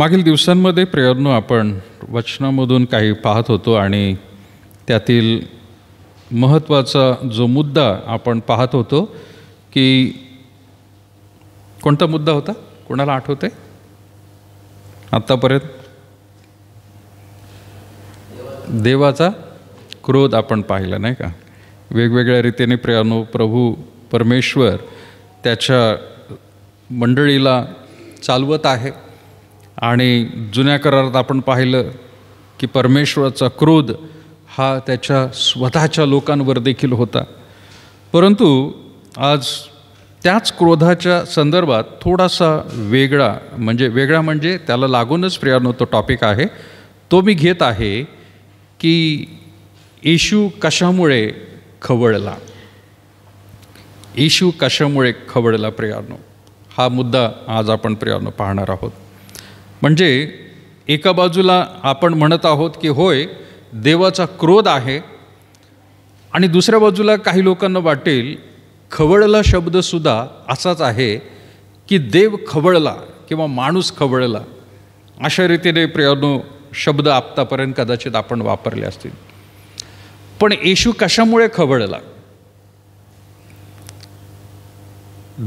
मागील दिवसांमध्ये प्रेरणू आपण वचनामधून काही पाहत होतो आणि त्यातील महत्त्वाचा जो मुद्दा आपण पाहत होतो की कोणता मुद्दा होता कोणाला आठवते आत्तापर्यंत देवाचा क्रोध आपण पाहिला नाही का वेगवेगळ्या रीतीने प्रेरणू प्रभू परमेश्वर त्याच्या मंडळीला चालवत आहे आणि जुन्या करारात आपण पाहिलं की परमेश्वराचा क्रोध हा त्याच्या स्वतःच्या लोकांवर देखील होता परंतु आज त्याच क्रोधाच्या संदर्भात थोडासा वेगळा म्हणजे वेगळा म्हणजे त्याला लागूनच प्रियानो तो टॉपिक आहे तो मी घेत आहे की येशू कशामुळे खवळला येशू कशामुळे खवळला प्रियानो हा मुद्दा आज आपण प्रियानो पाहणार आहोत म्हणजे एका बाजूला आपण म्हणत आहोत की होय देवाचा क्रोध आहे आणि दुसऱ्या बाजूला काही लोकांना वाटेल खवळला शब्दसुद्धा असाच आहे की देव खवळला किंवा माणूस खवळला अशा रीतीने प्रियानो शब्द आपतापर्यंत कदाचित आपण वापरले असतील पण येशू कशामुळे खवळला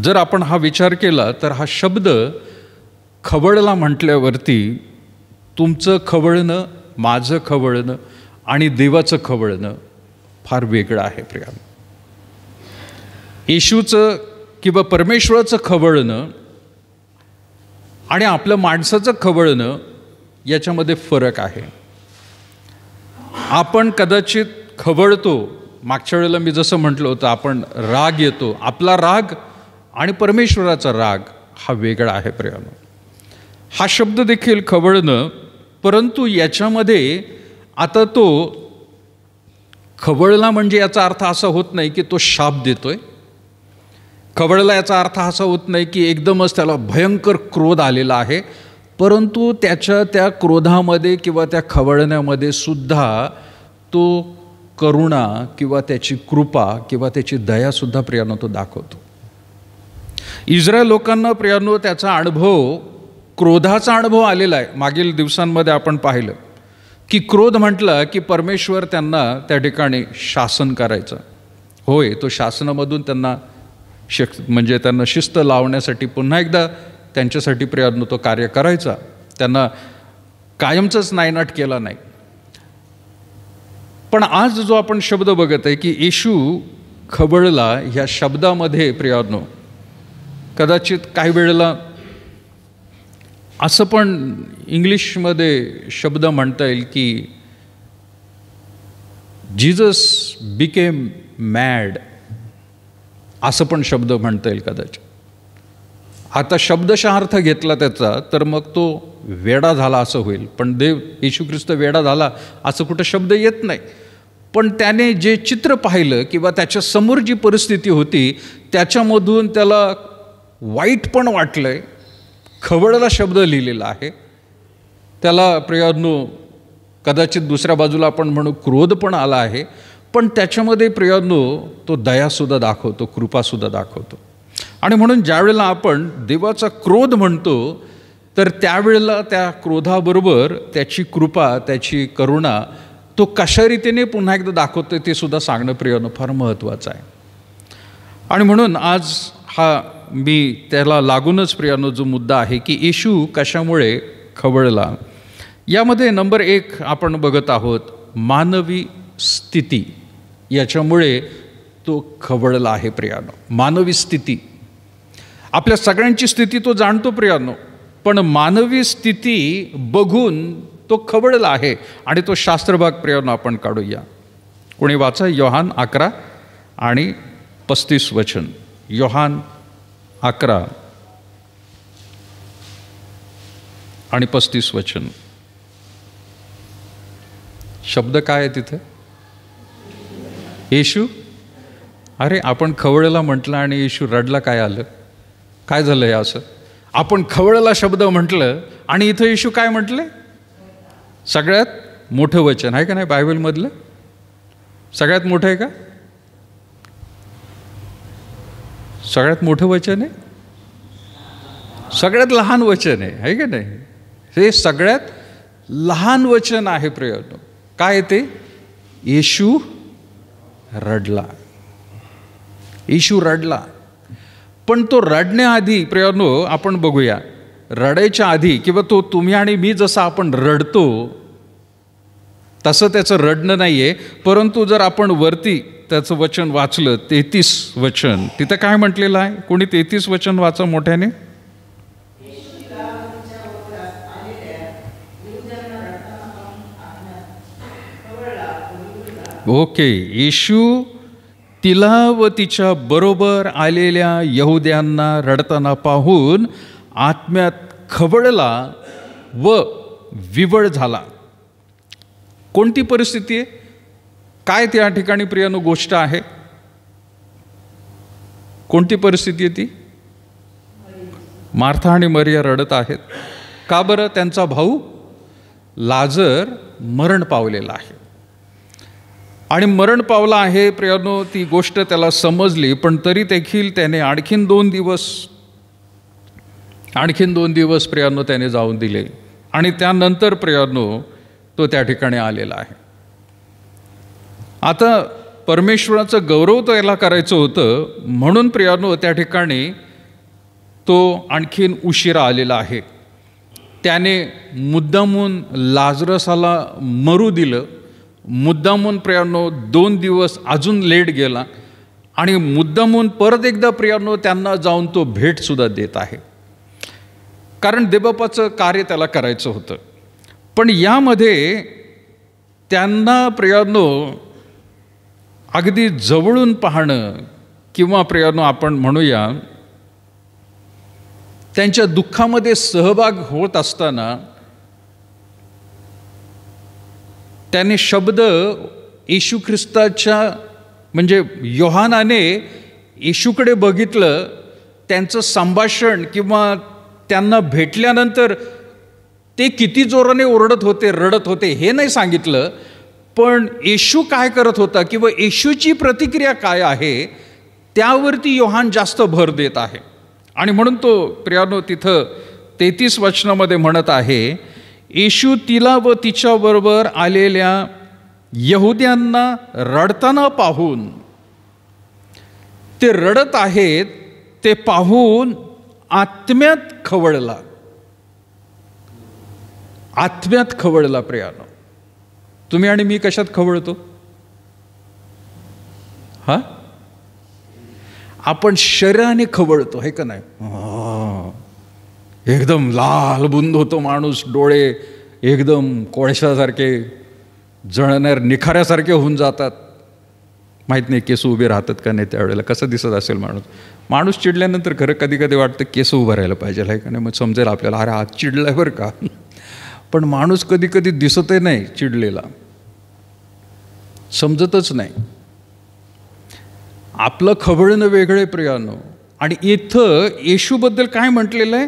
जर आपण हा विचार केला तर हा शब्द खवळला म्हटल्यावरती तुमचं खवळणं माझं खवळणं आणि देवाचं खवळणं फार वेगळं आहे प्रिया येशूचं किंवा परमेश्वराचं खवळणं आणि आपलं माणसाचं खवळणं याच्यामध्ये फरक आहे आपण कदाचित खवळतो मागच्या वेळेला मी जसं म्हटलं होतं आपण राग येतो आपला राग आणि परमेश्वराचा राग हा वेगळा आहे प्रेमा हा शब्द देखील खवळणं परंतु याच्यामध्ये आता तो खवळला म्हणजे याचा अर्थ असा होत नाही की तो शाप देतोय खवळला याचा अर्थ असा होत नाही की एकदमच त्याला भयंकर क्रोध आलेला आहे परंतु त्याच्या त्या क्रोधामध्ये किंवा त्या खवळण्यामध्ये सुद्धा तो करुणा किंवा त्याची कृपा किंवा त्याची दयासुद्धा प्रियानो तो दाखवतो इस्रायल लोकांना प्रियानो त्याचा अनुभव क्रोधाचा अनुभव आलेला आहे मागील दिवसांमध्ये आपण पाहिलं की क्रोध म्हटलं की परमेश्वर त्यांना त्या ठिकाणी शासन करायचं होय तो शासनामधून त्यांना शिक म्हणजे त्यांना शिस्त लावण्यासाठी पुन्हा एकदा त्यांच्यासाठी प्रयत्न तो कार्य करायचा त्यांना कायमचंच नायनाट केला नाही पण आज जो आपण शब्द बघत आहे की येशू खबळला ह्या शब्दामध्ये प्रयत्न कदाचित काही वेळेला असं पण इंग्लिशमध्ये शब्द म्हणता येईल की जीजस बिकेम मॅड असं पण शब्द म्हणता येईल कदाचित आता शब्दशः अर्थ घेतला त्याचा तर मग तो वेडा झाला असं होईल पण देव येशू ख्रिस्त वेडा झाला असं कुठं शब्द येत नाही पण त्याने जे चित्र पाहिलं किंवा त्याच्या समोर जी परिस्थिती होती त्याच्यामधून त्याला वाईट पण वाटलं आहे खवळला शब्द लिहिलेला आहे त्याला प्रियानो कदाचित दुसऱ्या बाजूला आपण म्हणू क्रोध पण आला आहे पण त्याच्यामध्ये प्रियानो तो दयासुद्धा दाखवतो कृपासुद्धा दाखवतो आणि म्हणून ज्यावेळेला आपण देवाचा क्रोध म्हणतो तर त्यावेळेला त्या क्रोधाबरोबर त्याची कृपा त्याची करुणा तो कशा रीतीने पुन्हा एकदा दाखवतो ते सुद्धा सांगणं प्रयत्न फार महत्त्वाचं आहे आणि म्हणून आज हा मी त्याला लागूनच प्रियानो जो मुद्दा आहे की येशू कशामुळे खवळला यामध्ये नंबर एक आपण बघत आहोत मानवी स्थिती याच्यामुळे तो खवळला आहे प्रियानो मानवी स्थिती आपल्या सगळ्यांची स्थिती तो जाणतो प्रियानो पण मानवी स्थिती बघून तो खवळला आहे आणि तो शास्त्रभाग प्रियानो आपण काढूया कोणी वाचा योहान अकरा आणि पस्तीस वचन योहान अकरा आणि पस्तीस वचन शब्द काय आहे तिथे येशू अरे आपण खवळेला म्हटलं आणि येशू रडला काय आलं काय झालं या असं आपण खवळला शब्द म्हटलं आणि इथं येशू काय म्हटले सगळ्यात मोठं वचन आहे का नाही बायबलमधलं सगळ्यात मोठं आहे का सगळ्यात मोठं वचन आहे सगळ्यात लहान वचन आहे है की नाही हे सगळ्यात लहान वचन आहे प्रयत्न काय ते येशू रडला येशू रडला पण तो रडण्याआधी प्रयत्न आपण बघूया रडायच्या आधी किंवा तो तुम्ही आणि मी जसं आपण रडतो तसं त्याचं रडणं नाही आहे परंतु जर आपण वरती त्याचं वचन वाचलं तेहतीस वचन तिथं काय म्हटलेलं आहे कोणी तेहतीस वचन वाचा मोठ्याने ओके येशू तिला व तिच्या बरोबर आलेल्या यहुद्यांना रडताना पाहून आत्म्यात खवळला व विवळ झाला कोणती परिस्थिती आहे काय त्या ठिकाणी प्रियानो गोष्ट आहे कोणती परिस्थिती आहे ती मार्था आणि मरिया रडत आहेत का बरं त्यांचा भाऊ लाजर मरण पावलेला आहे आणि मरण पावला आहे प्रियानो ती गोष्ट त्याला समजली पण तरी देखील त्याने आणखीन दोन दिवस आणखीन दोन दिवस प्रियानो त्याने जाऊन दिले आणि त्यानंतर प्रियानो तो त्या ठिकाणी आलेला आहे आता परमेश्वराचं गौरव त्याला करायचं होतं म्हणून प्रियानो त्या ठिकाणी तो आणखीन उशिरा आलेला आहे त्याने मुद्दामून लाजरसाला मरू दिलं मुद्दामून प्रियानो दोन दिवस अजून लेट गेला आणि मुद्दामून परत एकदा प्रियानो त्यांना जाऊन तो भेटसुद्धा देत आहे कारण देबापाचं कार्य त्याला करायचं होतं पण यामध्ये त्यांना प्रियानो अगदी जवळून पाहणं किंवा प्रियानो आपण म्हणूया त्यांच्या दुःखामध्ये सहभाग होत असताना त्याने शब्द येशू ख्रिस्ताच्या म्हणजे योहानाने येशूकडे बघितलं त्यांचं संभाषण किंवा त्यांना भेटल्यानंतर ते किती जोराने ओरडत होते रडत होते हे नाही सांगितलं पण येशू काय करत होता किंवा येशूची प्रतिक्रिया काय आहे त्यावरती योहान जास्त भर देत आहे आणि म्हणून तो प्रियानो तिथं तेहतीस वचनामध्ये म्हणत आहे येशू तिला व तिच्याबरोबर आलेल्या यहुद्यांना रडताना पाहून ते रडत आहेत ते पाहून आत्म्यात खवळला आत्म्यात खवळला प्रियानो तुम्ही आणि मी कशात खवळतो हा आपण शरीराने खवळतो हे का नाही एकदम लाल बुंद होतो माणूस डोळे एकदम कोळशासारखे जळणार निखाऱ्यासारखे होऊन जातात माहीत नाही केस उभे राहतात का नाही त्यावेळेला कसं दिसत असेल माणूस माणूस चिडल्यानंतर खरं कधी कधी वाटतं केस उभं राहायला पाहिजे आहे का नाही मग समजेल आपल्याला अरे आज आहे बरं का पण माणूस कधी कधी दिसतही नाही चिडलेला समजतच नाही आपलं खबळणं वेगळे प्रियानो आणि इथं येशूबद्दल काय म्हटलेलं आहे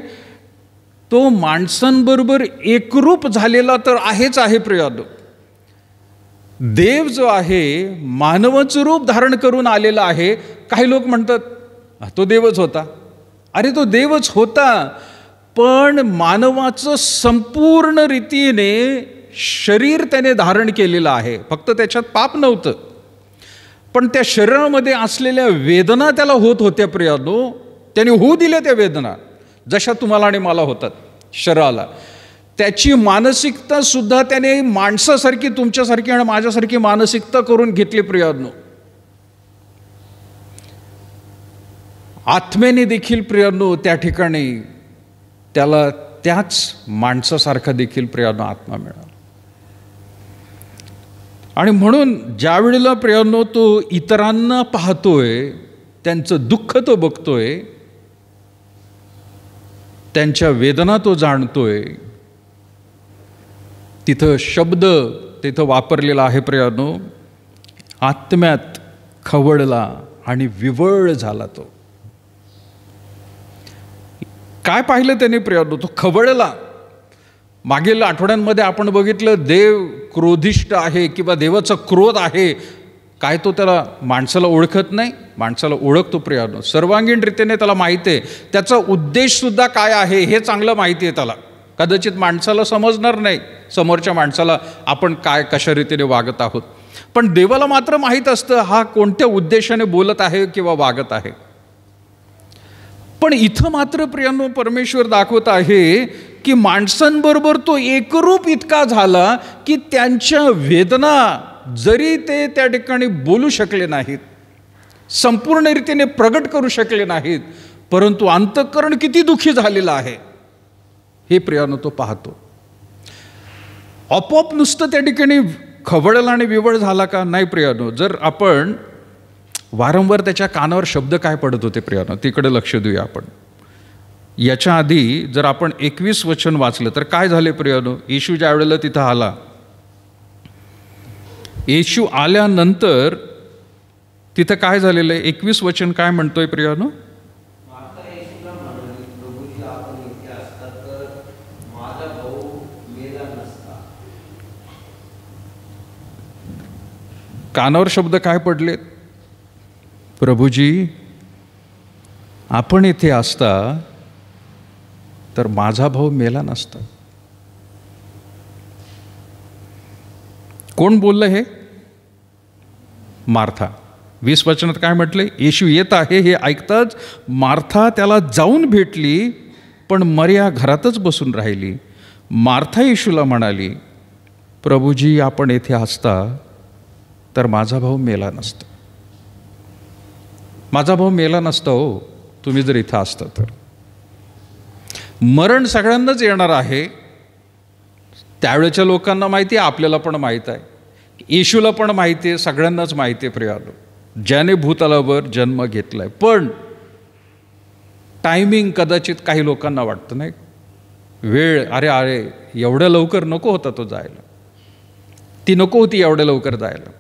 तो माणसांबरोबर एकरूप झालेला तर आहेच आहे प्रियानो देव जो आहे मानवाचं रूप धारण करून आलेला आहे काही लोक म्हणतात तो देवच होता अरे तो देवच होता पण मानवाचं संपूर्ण रीतीने शरीर त्याने धारण केलेलं आहे फक्त त्याच्यात पाप नव्हतं पण त्या शरीरामध्ये असलेल्या वेदना त्याला होत होत्या प्रियानो त्याने होऊ दिल्या त्या वेदना जशा तुम्हाला आणि मला होतात शरीराला त्याची मानसिकता सुद्धा त्याने माणसासारखी तुमच्यासारखी आणि माझ्यासारखी मानसिकता करून घेतली प्रियानो आत्म्याने देखील प्रियानो त्या ठिकाणी त्याला त्याच माणसासारखा देखील प्रियानो आत्मा मिळाला आणि म्हणून ज्यावेळेला प्रियानो तो इतरांना पाहतोय त्यांचं दुःख तो बघतोय त्यांच्या वेदना तो जाणतोय तिथं शब्द तिथं वापरलेला आहे प्रियानो आत्म्यात खवळला आणि विवळ झाला तो काय पाहिलं त्याने प्रियानो तो खवळला मागील आठवड्यांमध्ये आपण बघितलं देव क्रोधिष्ट आहे किंवा देवाचा क्रोध आहे काय तो त्याला माणसाला ओळखत नाही माणसाला ओळखतो प्रियानो सर्वांगीण रीतीने त्याला माहिती आहे त्याचा उद्देशसुद्धा काय आहे हे चांगलं माहिती आहे त्याला कदाचित माणसाला समजणार नाही समोरच्या माणसाला आपण काय कशा रीतीने वागत आहोत पण देवाला मात्र माहीत असतं हा कोणत्या उद्देशाने बोलत आहे किंवा वागत आहे पण इथं मात्र प्रियानो परमेश्वर दाखवत आहे की माणसांबरोबर तो एकरूप इतका झाला की त्यांच्या वेदना जरी ते त्या ठिकाणी बोलू शकले नाहीत संपूर्ण रीतीने प्रगट करू शकले नाहीत परंतु अंतःकरण किती दुखी झालेलं आहे हे प्रियानो तो पाहतो आपोआप नुसतं त्या ठिकाणी खवळला आणि विवळ झाला का नाही प्रियानो जर आपण वारंवार त्याच्या कानावर शब्द काय पडत होते प्रियानं तिकडे लक्ष देऊया आपण याच्या आधी जर आपण एकवीस वचन वाचलं तर काय झाले प्रियानो येशू ज्या वेळेला तिथं आला येशू आल्यानंतर तिथं काय झालेलं आहे एकवीस वचन काय म्हणतोय प्रियानो कानावर शब्द काय पडलेत प्रभूजी आपण इथे असता तर माझा भाऊ मेला नसता कोण बोललं हे मार्था वीस वचनात काय म्हटले येशू येत आहे हे ऐकताच मार्था त्याला जाऊन भेटली पण मर्या घरातच बसून राहिली मार्था येशूला म्हणाली प्रभूजी आपण येथे असता तर माझा भाऊ मेला नसता माझा भाऊ मेला नसता हो तुम्ही जर इथं असता तर मरण सगळ्यांनाच येणार आहे त्यावेळेच्या लोकांना माहिती आहे आपल्याला पण माहीत आहे येशूला पण माहिती आहे सगळ्यांनाच माहिती आहे आलो ज्याने भूतालावर जन्म घेतला आहे पण टायमिंग कदाचित काही लोकांना वाटतं नाही वेळ अरे अरे एवढ्या लवकर नको होता तो जायला ती नको होती एवढ्या लवकर जायला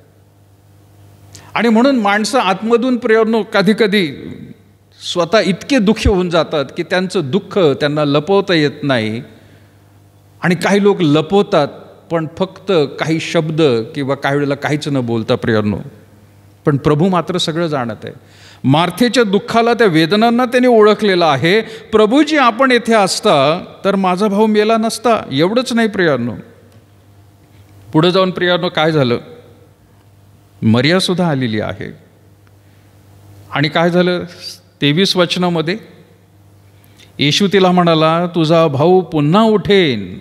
आणि म्हणून माणसं आतमधून प्रेरणूक कधी कधी स्वतः इतके दुःखी होऊन जातात की त्यांचं दुःख त्यांना लपवता येत नाही आणि काही लोक लपवतात पण फक्त काही शब्द किंवा काही वेळेला काहीच न बोलता प्रेरणू पण प्रभू मात्र सगळं जाणत आहे मार्थेच्या दुःखाला त्या वेदनांना त्यांनी ओळखलेलं आहे प्रभूजी आपण येथे असता तर माझा भाऊ मेला नसता एवढंच नाही प्रियानो पुढं जाऊन प्रियानो काय झालं मर्यासुद्धा आलेली आहे आणि काय झालं तेवीस वचनामध्ये येशू तिला म्हणाला तुझा भाऊ पुन्हा उठेन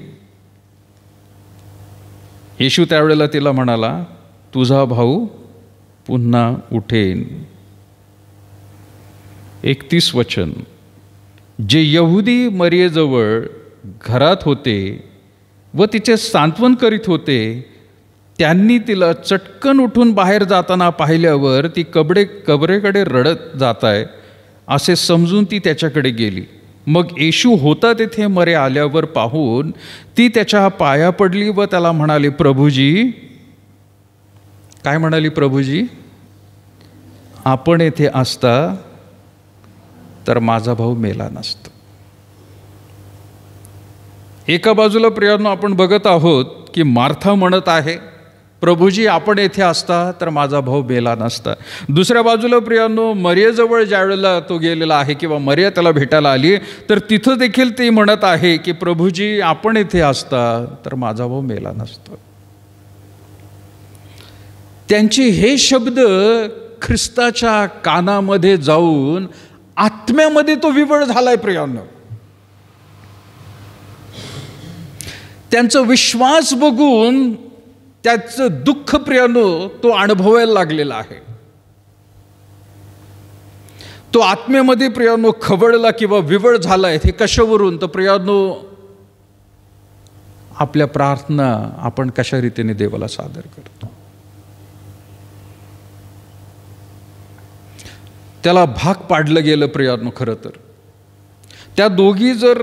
येशू त्यावेळेला तिला म्हणाला तुझा भाऊ पुन्हा उठेन एकतीस वचन जे यहुदी मर्येजवळ घरात होते व तिचे सांत्वन करीत होते त्यांनी तिला चटकन उठून बाहेर जाताना पाहिल्यावर ती कबडे कबरेकडे रडत जात आहे असे समजून ती त्याच्याकडे गेली मग येशू होता तेथे मरे आल्यावर पाहून ती त्याच्या पाया पडली व त्याला म्हणाली प्रभूजी काय म्हणाली प्रभूजी आपण येथे असता तर माझा भाऊ मेला नसतो एका बाजूला प्रियानो आपण बघत आहोत की मार्था म्हणत आहे प्रभूजी आपण येथे असता तर माझा भाऊ बेला नसता दुसऱ्या बाजूला प्रियांनो मर्याजवळ वेळेला तो गेलेला आहे किंवा मर्या त्याला भेटायला आली तर तिथं देखील ती म्हणत आहे की प्रभूजी आपण येथे असता तर माझा भाऊ मेला नसतो त्यांचे हे शब्द ख्रिस्ताच्या कानामध्ये जाऊन आत्म्यामध्ये तो विवळ झालाय प्रियांनो त्यांचा विश्वास बघून त्याचं दुःख प्रियानो तो अनुभवायला लागलेला आहे तो आत्म्यामध्ये प्रियानो खवळला किंवा विवळ झाला आहे हे कशावरून तर प्रियानो आपल्या प्रार्थना आपण कशा रीतीने देवाला सादर करतो त्याला भाग पाडलं गेलं प्रियानो खरं तर त्या दोघी जर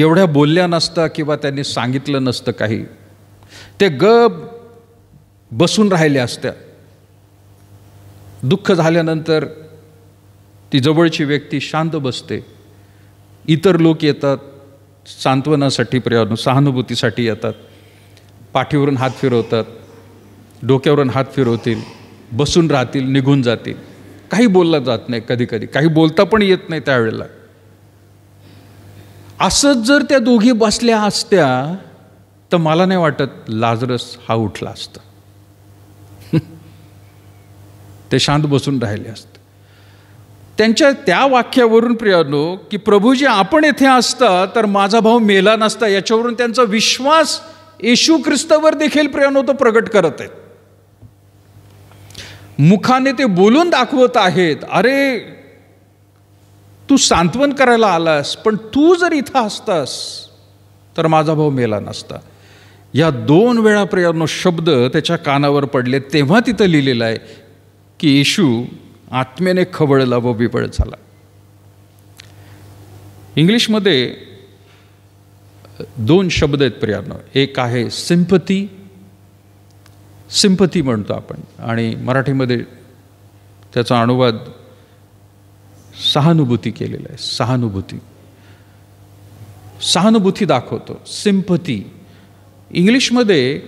एवढ्या बोलल्या नसता किंवा त्यांनी सांगितलं नसतं काही ते ग बसून राहिले असत्या दुःख झाल्यानंतर ती जवळची व्यक्ती शांत बसते इतर लोक येतात सांत्वनासाठी पर्यावरण सहानुभूतीसाठी येतात पाठीवरून हात फिरवतात डोक्यावरून हात फिरवतील बसून राहतील निघून जातील काही बोलला जात नाही कधी कधी काही बोलता पण येत नाही त्यावेळेला असंच जर त्या दोघी बसल्या असत्या तर मला नाही वाटत लाजरस हा उठला असतं ते शांत बसून राहिले असत त्यांच्या त्या वाक्यावरून प्रियानो की प्रभूजी आपण येथे असता तर माझा भाऊ मेला नसता याच्यावरून त्यांचा विश्वास येशू ख्रिस्तावर देखील प्रियानो तो प्रगट करत आहेत मुखाने ते बोलून दाखवत आहेत अरे तू सांत्वन करायला आलास पण तू जर इथं असतास तर माझा भाऊ मेला नसता या दोन वेळा प्रेरणो शब्द त्याच्या कानावर पडले तेव्हा तिथं लिहिलेलं आहे की येशू आत्मेने खवळला व बिबळ झाला इंग्लिशमध्ये दोन शब्द आहेत प्रियानो एक आहे सिंपती सिंपती म्हणतो आपण आणि मराठीमध्ये त्याचा अनुवाद सहानुभूती केलेला आहे सहानुभूती सहानुभूती दाखवतो सिंपती इंग्लिशमध्ये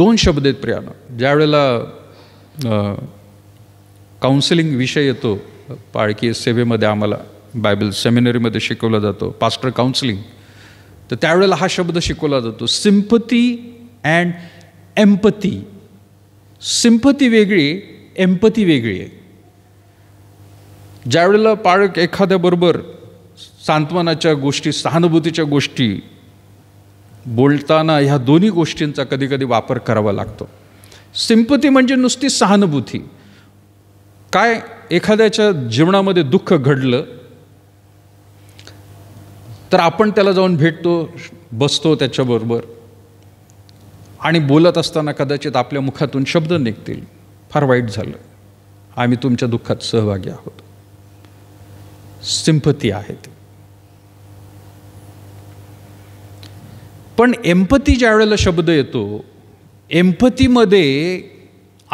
दोन शब्द आहेत प्रियानं ज्यावेळेला काउन्सिलिंग विषय येतो पाळकी सेवेमध्ये आम्हाला बायबल सेमिनरीमध्ये शिकवला जातो पास्टर काउन्सिलिंग तर त्यावेळेला हा शब्द शिकवला जातो सिंपती अँड एम्पती सिंपती वेगळी एम्पती वेगळी आहे ज्यावेळेला पाळक एखाद्याबरोबर सांत्वनाच्या गोष्टी सहानुभूतीच्या गोष्टी बोलताना ह्या दोन्ही गोष्टींचा कधी कधी वापर करावा लागतो सिंपती म्हणजे नुसती सहानुभूती काय एखाद्याच्या जीवनामध्ये दुःख घडलं तर आपण त्याला जाऊन भेटतो बसतो त्याच्याबरोबर आणि बोलत असताना कदाचित आपल्या मुखातून शब्द निघतील फार वाईट झालं आम्ही तुमच्या दुःखात सहभागी आहोत सिंपती आहे पण एम्पती ज्या वेळेला शब्द येतो एम्पतीमध्ये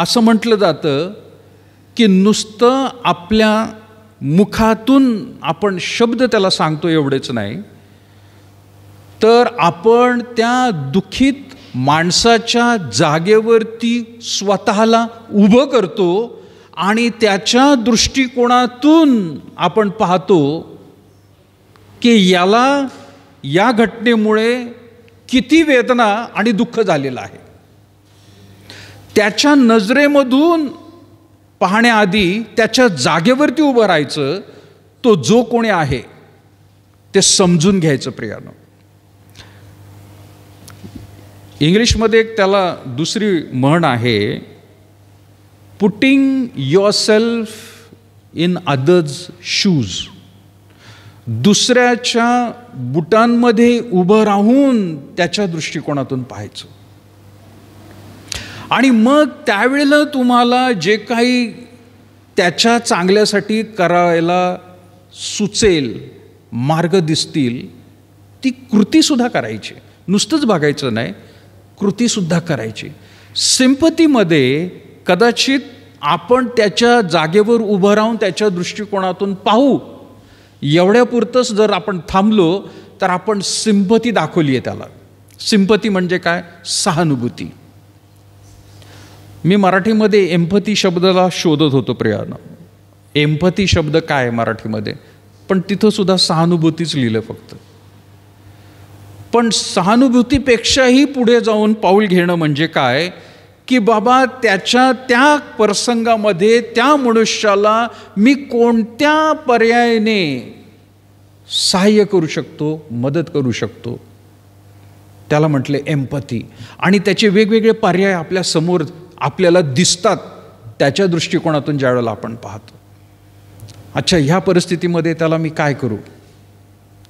असं म्हटलं जातं की नुसतं आपल्या मुखातून आपण शब्द त्याला सांगतो एवढेच नाही तर आपण त्या दुखीत माणसाच्या जागेवरती स्वतःला उभं करतो आणि त्याच्या दृष्टिकोनातून आपण पाहतो की याला या घटनेमुळे किती वेदना आणि दुःख झालेलं आहे त्याच्या नजरेमधून पाहण्याआधी त्याच्या जागेवरती उभं राहायचं तो जो कोणी आहे ते समजून घ्यायचं प्रियानं इंग्लिशमध्ये एक त्याला दुसरी म्हण आहे putting yourself in others shoes दुसऱ्याच्या बुटांमध्ये उभं राहून त्याच्या दृष्टिकोनातून पाहायचं आणि मग त्यावेळेला तुम्हाला जे काही त्याच्या चांगल्यासाठी करायला सुचेल मार्ग दिसतील ती कृतीसुद्धा करायची नुसतंच बघायचं नाही कृतीसुद्धा करायची सिंपतीमध्ये कदाचित आपण त्याच्या जागेवर उभं राहून त्याच्या दृष्टिकोनातून पाहू एवढ्यापुरतंच जर आपण थांबलो तर आपण सिंपती दाखवली आहे त्याला सिंपती म्हणजे काय सहानुभूती मी मराठीमध्ये एम्पती शब्दाला शोधत होतो प्रियानं एम्पती शब्द काय मराठीमध्ये पण सुद्धा सहानुभूतीच लिहिलं फक्त पण सहानुभूतीपेक्षाही पुढे जाऊन पाऊल घेणं म्हणजे काय की बाबा त्याच्या त्या प्रसंगामध्ये त्या मनुष्याला मी कोणत्या पर्यायाने सहाय्य करू शकतो मदत करू शकतो त्याला म्हटले एम्पथी आणि त्याचे वेगवेगळे पर्याय आपल्या समोर आपल्याला दिसतात त्याच्या दृष्टिकोनातून ज्यावेळेला आपण पाहतो अच्छा ह्या परिस्थितीमध्ये त्याला मी काय करू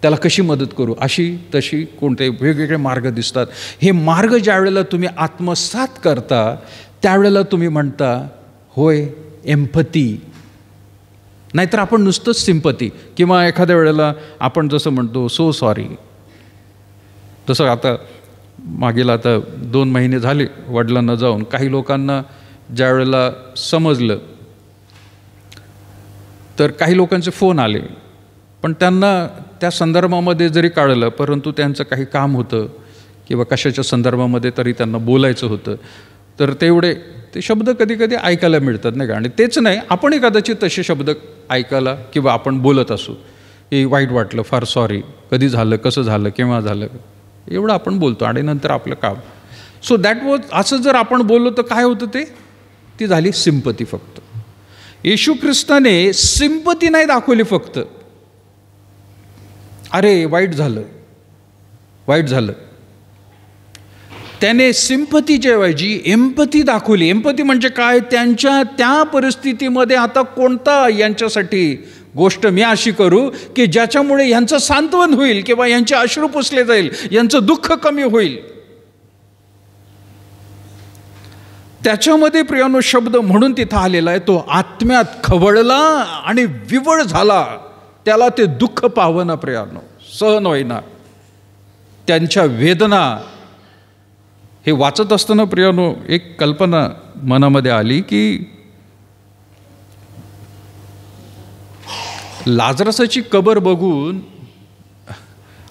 त्याला कशी मदत करू अशी तशी कोणते वेगवेगळे मार्ग दिसतात हे मार्ग ज्यावेळेला तुम्ही आत्मसात करता त्यावेळेला तुम्ही म्हणता होय एम्पती नाहीतर आपण नुसतंच सिंपती किंवा एखाद्या वेळेला आपण जसं म्हणतो सो सॉरी जसं आता मागील आता दोन महिने झाले वडिलांना जाऊन काही लोकांना ज्या वेळेला समजलं तर काही लोकांचे फोन आले पण त्यांना त्या संदर्भामध्ये जरी काढलं परंतु त्यांचं काही काम होतं किंवा कशाच्या संदर्भामध्ये तरी त्यांना बोलायचं होतं तर तेवढे ते शब्द कधी कधी ऐकायला मिळतात नाही का आणि तेच नाही आपण कदाचित तसे शब्द ऐकायला किंवा आपण बोलत असू हे वाईट वाटलं फार सॉरी कधी झालं कसं झालं केव्हा झालं एवढं आपण बोलतो आणि नंतर आपलं काम सो दॅट वॉज असं जर आपण बोललो तर काय होतं ते ती झाली सिंपती फक्त येशू ख्रिस्ताने सिंपती नाही दाखवली फक्त अरे वाईट झालं वाईट झालं त्याने सिंपती जेवायची एम्पती दाखवली एम्पती म्हणजे काय त्यांच्या त्या परिस्थितीमध्ये आता कोणता यांच्यासाठी गोष्ट मी अशी करू की ज्याच्यामुळे यांचं सांत्वन होईल किंवा यांचे अश्रू पुसले जाईल यांचं दुःख कमी होईल त्याच्यामध्ये प्रियानो शब्द म्हणून तिथं आलेला आहे तो आत्म्यात खवळला आणि विवळ झाला त्याला ते दुःख ना प्रियानो सहन होईना त्यांच्या वेदना हे वाचत असताना प्रियानो एक कल्पना मनामध्ये आली की लाजरसाची कबर बघून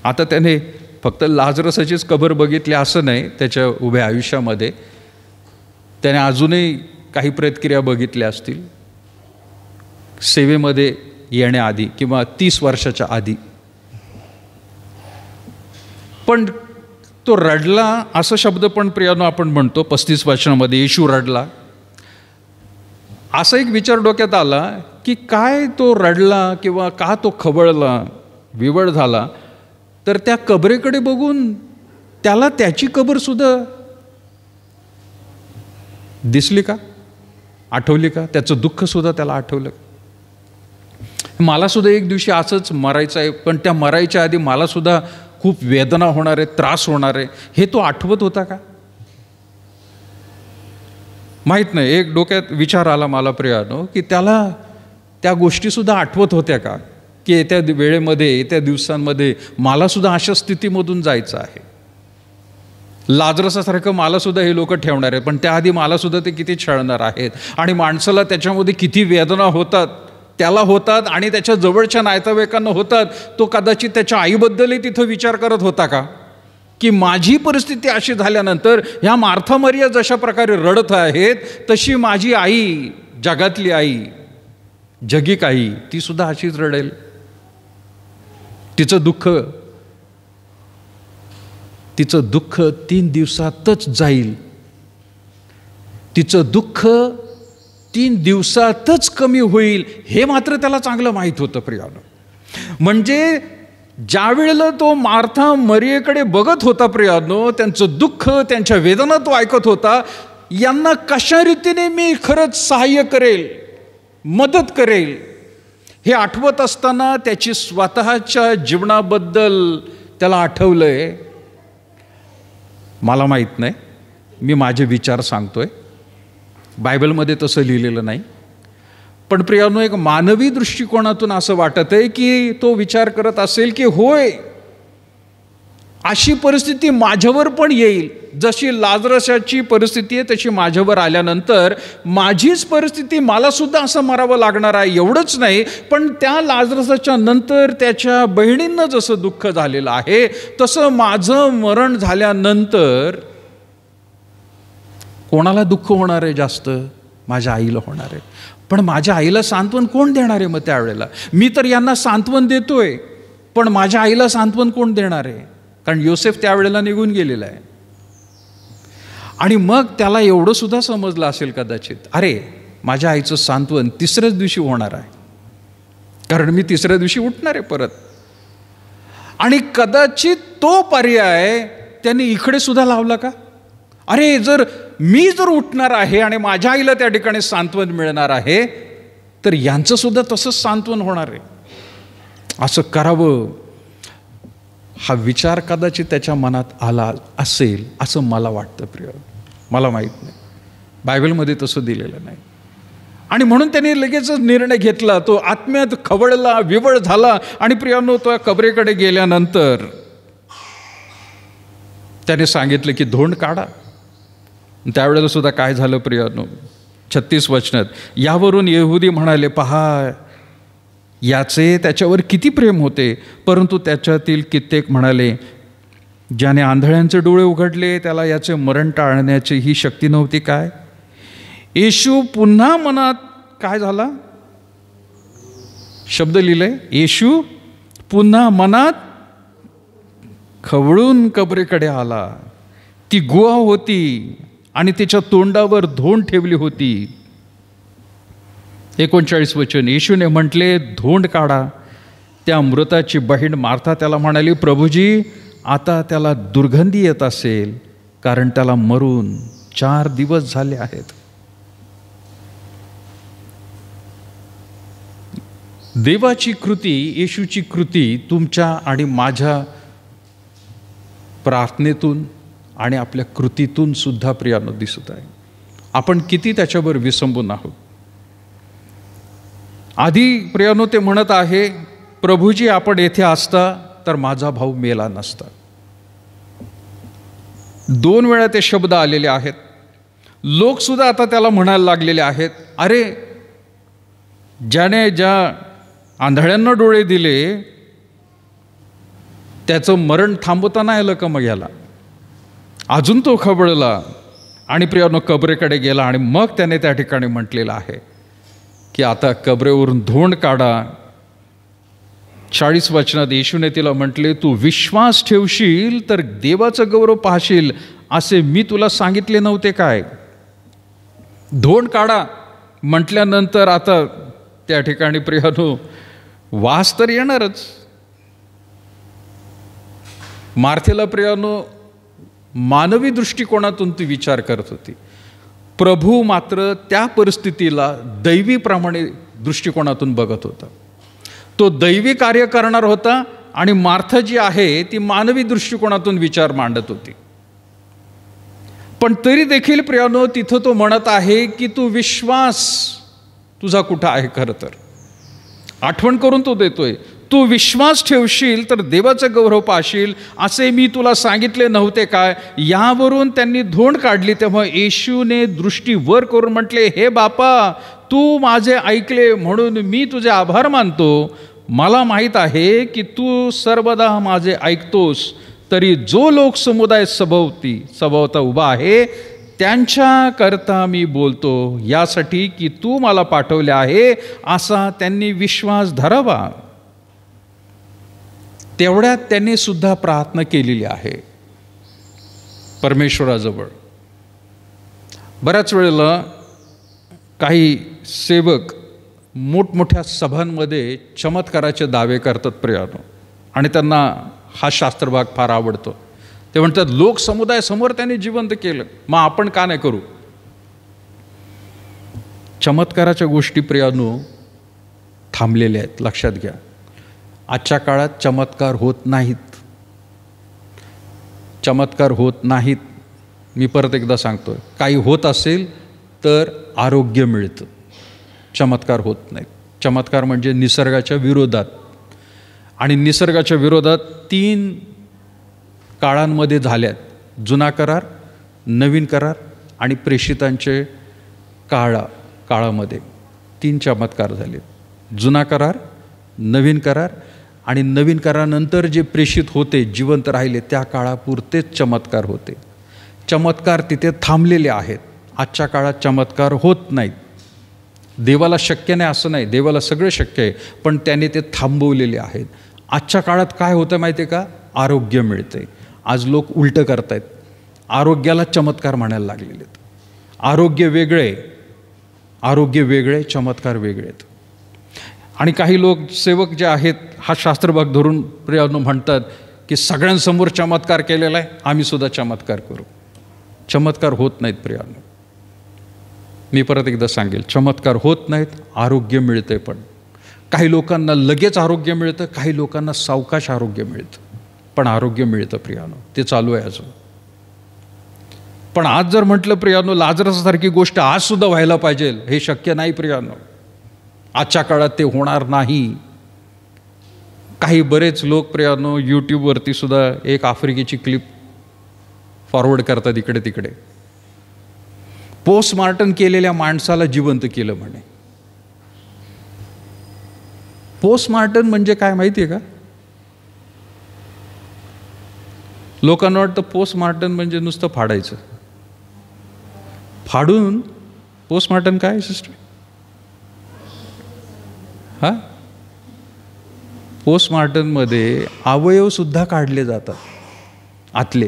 आता त्याने फक्त लाजरसाचीच कबर बघितली असं नाही त्याच्या उभ्या आयुष्यामध्ये त्याने अजूनही काही प्रतिक्रिया बघितल्या असतील सेवेमध्ये येण्याआधी किंवा तीस वर्षाच्या आधी पण तो रडला असा शब्द पण प्रियानो आपण म्हणतो पस्तीस वर्षामध्ये येशू रडला असा एक विचार डोक्यात आला की काय तो रडला किंवा का तो खवळला विवळ झाला तर त्या कबरेकडे बघून त्याला त्याची कबरसुद्धा दिसली का आठवली का त्याचं दुःखसुद्धा त्याला आठवलं मलासुद्धा एक दिवशी असंच मरायचं आहे पण त्या मरायच्या आधी मलासुद्धा खूप वेदना होणार आहे त्रास होणार आहे हे तो आठवत होता का माहीत नाही एक डोक्यात विचार आला मला प्रियानो की त्याला त्या गोष्टीसुद्धा आठवत होत्या का की येत्या वेळेमध्ये येत्या दिवसांमध्ये मलासुद्धा अशा स्थितीमधून जायचं आहे लाजरसासारखं सुद्धा हे लोक ठेवणार आहे पण त्याआधी मलासुद्धा ते किती छळणार आहेत आणि माणसाला त्याच्यामध्ये किती वेदना होतात त्याला होतात आणि त्याच्या जवळच्या नातेवाईकांना होतात तो कदाचित त्याच्या आईबद्दलही तिथं विचार करत होता का की माझी परिस्थिती अशी झाल्यानंतर ह्या मार्थमर्या जशा प्रकारे रडत आहेत तशी माझी आई जगातली आई जगिक आई तीसुद्धा अशीच रडेल तिचं दुःख तिचं दुःख तीन दिवसातच जाईल तिचं दुःख तीन दिवसातच कमी होईल हे मात्र त्याला चांगलं माहीत होतं प्रियानं म्हणजे ज्या वेळेला तो मार्था मरियेकडे बघत होता प्रियानो त्यांचं दुःख त्यांच्या वेदना तो ऐकत होता यांना कशा रीतीने मी खरंच सहाय्य करेल मदत करेल हे आठवत असताना त्याची स्वतःच्या जीवनाबद्दल त्याला आठवलं आहे मला माहीत नाही मी माझे विचार सांगतोय बायबलमध्ये तसं लिहिलेलं नाही पण प्रियानो एक मानवी दृष्टिकोनातून असं वाटत आहे की तो विचार करत असेल की होय अशी परिस्थिती माझ्यावर पण येईल जशी लाजरसाची परिस्थिती आहे तशी माझ्यावर आल्यानंतर माझीच परिस्थिती मलासुद्धा असं मरावं लागणार आहे एवढंच नाही पण त्या लाजरसाच्या नंतर त्याच्या बहिणींना जसं दुःख झालेलं आहे तसं माझं मरण झाल्यानंतर कोणाला दुःख होणार आहे जास्त माझ्या आईला होणार आहे पण माझ्या आईला सांत्वन कोण देणार आहे मग त्यावेळेला मी तर यांना सांत्वन देतोय पण माझ्या आईला सांत्वन कोण देणार आहे कारण योसेफ त्यावेळेला निघून गेलेला आहे आणि मग त्याला एवढं सुद्धा समजलं असेल कदाचित अरे माझ्या आईचं सांत्वन तिसऱ्याच दिवशी होणार आहे कारण मी तिसऱ्या दिवशी उठणार आहे परत आणि कदाचित तो पर्याय त्यांनी इकडे सुद्धा लावला का अरे जर मी जर उठणार आहे आणि माझ्या आईला त्या ठिकाणी सांत्वन मिळणार आहे तर यांचं सुद्धा तसंच सांत्वन होणार आहे असं करावं हा विचार कदाचित त्याच्या मनात आला असेल असं मला वाटतं प्रिय मला माहीत नाही बायबलमध्ये तसं दिलेलं नाही आणि म्हणून त्याने लगेचच निर्णय घेतला तो आत्म्यात खवळला विवळ झाला आणि प्रियांनो तो कबरेकडे गेल्यानंतर त्याने सांगितलं की धोंड काढा त्यावेळेला सुद्धा काय झालं प्रियानो छत्तीस वचनात यावरून येहुदी म्हणाले पहा याचे त्याच्यावर किती प्रेम होते परंतु त्याच्यातील कित्येक म्हणाले ज्याने आंधळ्यांचे डोळे उघडले त्याला याचे मरण टाळण्याची ही शक्ती नव्हती काय येशू पुन्हा मनात काय झाला शब्द लिहिले येशू पुन्हा मनात खवळून कबरेकडे आला ती गुहा होती आणि त्याच्या तोंडावर धोंड ठेवली होती एकोणचाळीस वचन येशूने म्हटले धोंड काढा त्या मृताची बहीण मारता त्याला म्हणाली प्रभूजी आता त्याला दुर्गंधी येत असेल कारण त्याला मरून चार दिवस झाले आहेत देवाची कृती येशूची कृती तुमच्या आणि माझ्या प्रार्थनेतून आणि आपल्या कृतीतून सुद्धा प्रियानो दिसत आहे आपण किती त्याच्यावर विसंबून आहोत आधी प्रियानो ते म्हणत आहे प्रभूजी आपण येथे असता तर माझा भाऊ मेला नसता दोन वेळा ते शब्द आलेले आहेत लोकसुद्धा आता त्याला म्हणायला लागलेले आहेत अरे ज्याने ज्या आंधळ्यांना डोळे दिले त्याचं मरण थांबवताना आलं का मग याला अजून तो खबळला आणि प्रियानो कबरेकडे गेला आणि मग त्याने त्या ठिकाणी म्हटलेलं आहे की आता कबरेवरून धोंड काढा चाळीस वचनात येशूने तिला म्हटले तू विश्वास ठेवशील तर देवाचं गौरव पाहशील असे मी तुला सांगितले नव्हते काय धोंड काढा म्हटल्यानंतर आता त्या ठिकाणी प्रियानो वास तर येणारच मार्थेला प्रियानो मानवी दृष्टिकोनातून ती विचार करत होती प्रभू मात्र त्या परिस्थितीला दैवीप्रमाणे दृष्टिकोनातून बघत होता तो दैवी कार्य करणार होता आणि मार्थ जी आहे ती मानवी दृष्टिकोनातून विचार मांडत होती पण तरी देखील प्रियानो तिथं तो म्हणत आहे की तू विश्वास तुझा कुठं आहे खरं तर आठवण करून तो देतोय तू विश्वास ठेवशील तर देवाचं गौरव पाशील असे मी तुला सांगितले नव्हते काय यावरून त्यांनी धोंड काढली तेव्हा येशूने दृष्टी वर करून म्हटले हे बापा तू माझे ऐकले म्हणून मी तुझे आभार मानतो मला माहीत आहे की तू सर्वदा माझे ऐकतोस तरी जो लोक समुदाय सभोवती सभोवता उभा आहे त्यांच्याकरता मी बोलतो यासाठी की तू मला पाठवले आहे असा त्यांनी विश्वास धरावा तेवढ्यात त्याने सुद्धा प्रार्थना केलेली आहे परमेश्वराजवळ बऱ्याच वेळेला काही सेवक मोठमोठ्या सभांमध्ये चमत्काराचे दावे करतात प्रयत्न आणि त्यांना हा शास्त्रभाग फार आवडतो ते म्हणतात लोकसमुदायासमोर त्यांनी जिवंत केलं मग आपण का नाही करू चमत्काराच्या गोष्टी प्रियानु थांबलेल्या आहेत लक्षात घ्या आजच्या काळात चमत्कार होत नाहीत चमत्कार होत नाहीत मी परत एकदा सांगतो आहे काही होत असेल तर आरोग्य मिळतं चमत्कार होत नाहीत चमत्कार म्हणजे निसर्गाच्या विरोधात आणि निसर्गाच्या विरोधात तीन काळांमध्ये झाल्यात जुना करार नवीन करार आणि प्रेषितांचे काळा काळामध्ये तीन चमत्कार झाले जुना करार नवीन करार आणि नवीन करानंतर जे प्रेषित होते जिवंत राहिले त्या काळापुरतेच चमत्कार होते चमत्कार तिथे थांबलेले आहेत आजच्या काळात चमत्कार होत नाहीत देवाला शक्य नाही असं नाही देवाला सगळं शक्य आहे पण त्याने ते थांबवलेले आहेत आजच्या काळात काय होतं माहिती आहे का आरोग्य मिळते आज लोक उलटं करत आहेत आरोग्याला चमत्कार म्हणायला लागलेले आहेत आरोग्य वेगळे आरोग्य वेगळे चमत्कार वेगळे आहेत आणि काही लोक सेवक जे आहेत हा शास्त्रभाग धरून प्रियानो म्हणतात की सगळ्यांसमोर चमत्कार केलेला आहे आम्हीसुद्धा चमत्कार करू चमत्कार होत नाहीत प्रियानो मी परत एकदा सांगेल चमत्कार होत नाहीत आरोग्य मिळते पण काही लोकांना लगेच आरोग्य मिळतं काही लोकांना सावकाश आरोग्य मिळतं पण आरोग्य मिळतं प्रियानो ते चालू आहे अजून पण आज जर म्हटलं प्रियानो लाजरासारखी गोष्ट आजसुद्धा व्हायला पाहिजे हे शक्य नाही प्रियानो आजच्या काळात ते होणार नाही काही बरेच लोकप्रियानो यूट्यूबवरती सुद्धा एक आफ्रिकेची क्लिप फॉरवर्ड करतात इकडे तिकडे पोस्टमार्टम केलेल्या माणसाला जिवंत केलं म्हणे पोस्टमार्टम म्हणजे काय माहिती आहे का लोकांना वाटतं पोस्टमार्टम म्हणजे नुसतं फाडायचं फाडून पोस्टमार्टम काय सिस्टम हां पोस्टमार्टममध्ये अवयवसुद्धा काढले जातात आतले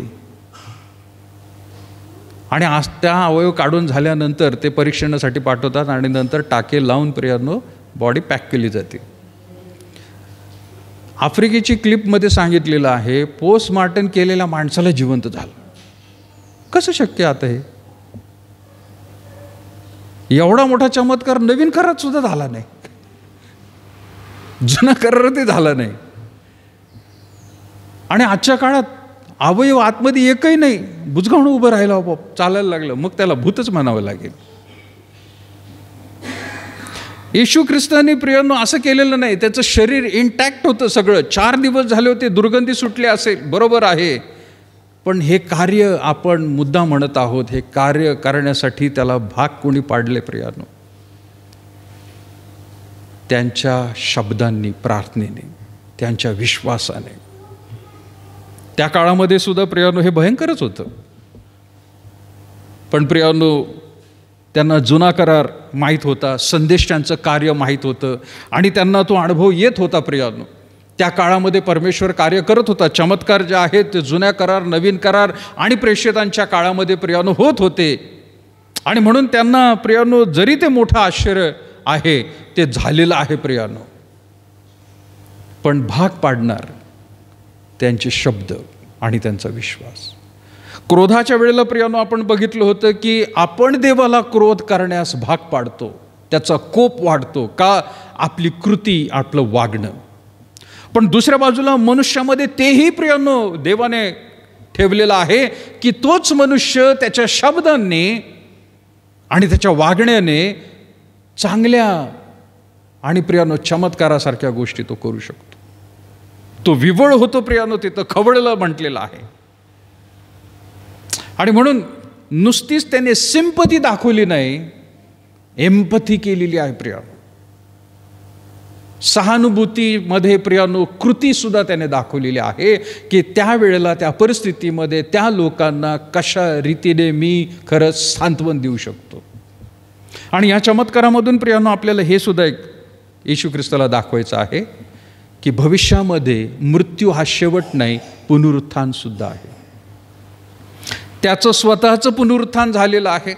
आणि आज त्या अवयव काढून झाल्यानंतर ते परीक्षणासाठी पाठवतात आणि नंतर टाके लावून प्रियानो बॉडी पॅक केली जाते आफ्रिकेची क्लिपमध्ये सांगितलेलं आहे पोस्टमार्टम केलेल्या माणसाला जिवंत झालं कसं शक्य आता हे एवढा मोठा चमत्कार नवीन करत सुद्धा झाला नाही जुना करार ते नाही आणि आजच्या काळात अवयव आतमध्ये एकही नाही बुजगावणं उभं राहिला बाप चालायला लागलं मग त्याला भूतच म्हणावं लागेल येशू ख्रिस्तानी प्रियानो असं केलेलं नाही त्याचं शरीर इंटॅक्ट होतं सगळं चार दिवस झाले होते दुर्गंधी सुटले असेल बरोबर आहे पण हे कार्य आपण मुद्दा म्हणत आहोत हे कार्य करण्यासाठी त्याला भाग कोणी पाडले प्रियानो त्यांच्या शब्दांनी प्रार्थनेने त्यांच्या विश्वासाने त्या काळामध्ये सुद्धा प्रियानो हे भयंकरच होतं पण प्रियानो त्यांना जुना करार माहीत होता संदेश त्यांचं कार्य माहीत होतं आणि त्यांना तो अनुभव येत होता प्रियानो त्या काळामध्ये परमेश्वर कार्य करत होता चमत्कार जे आहेत ते जुन्या करार नवीन करार आणि प्रेषितांच्या काळामध्ये प्रियानो होत होते आणि म्हणून त्यांना प्रियानो जरी ते मोठं आश्चर्य आहे ते झालेलं आहे प्रियानो पण भाग पाडणार त्यांचे शब्द आणि त्यांचा विश्वास क्रोधाच्या वेळेला प्रियानो आपण बघितलं होतं की आपण देवाला क्रोध करण्यास भाग पाडतो त्याचा कोप वाढतो का आपली कृती आपलं वागणं पण दुसऱ्या बाजूला मनुष्यामध्ये तेही प्रियानो देवाने ठेवलेलं आहे की तोच मनुष्य त्याच्या शब्दांनी आणि त्याच्या वागण्याने चांगल्या आणि प्रियानो चमत्कारासारख्या गोष्टी तो करू शकतो तो विवळ होतो प्रियानो तिथं खवळलं म्हटलेलं आहे आणि म्हणून नुसतीच त्याने सिंपती दाखवली नाही एम्पथी केलेली आहे प्रियानो सहानुभूतीमध्ये प्रियानो कृतीसुद्धा त्याने दाखवलेली आहे की त्यावेळेला त्या परिस्थितीमध्ये त्या लोकांना कशा रीतीने मी खरंच सांत्वन देऊ शकतो आणि या चमत्कारामधून प्रियानो आपल्याला हे सुद्धा एक येशू ख्रिस्ताला दाखवायचं आहे की भविष्यामध्ये मृत्यू हा शेवट नाही पुनरुत्थानसुद्धा आहे त्याचं स्वतःचं पुनरुत्थान झालेलं आहे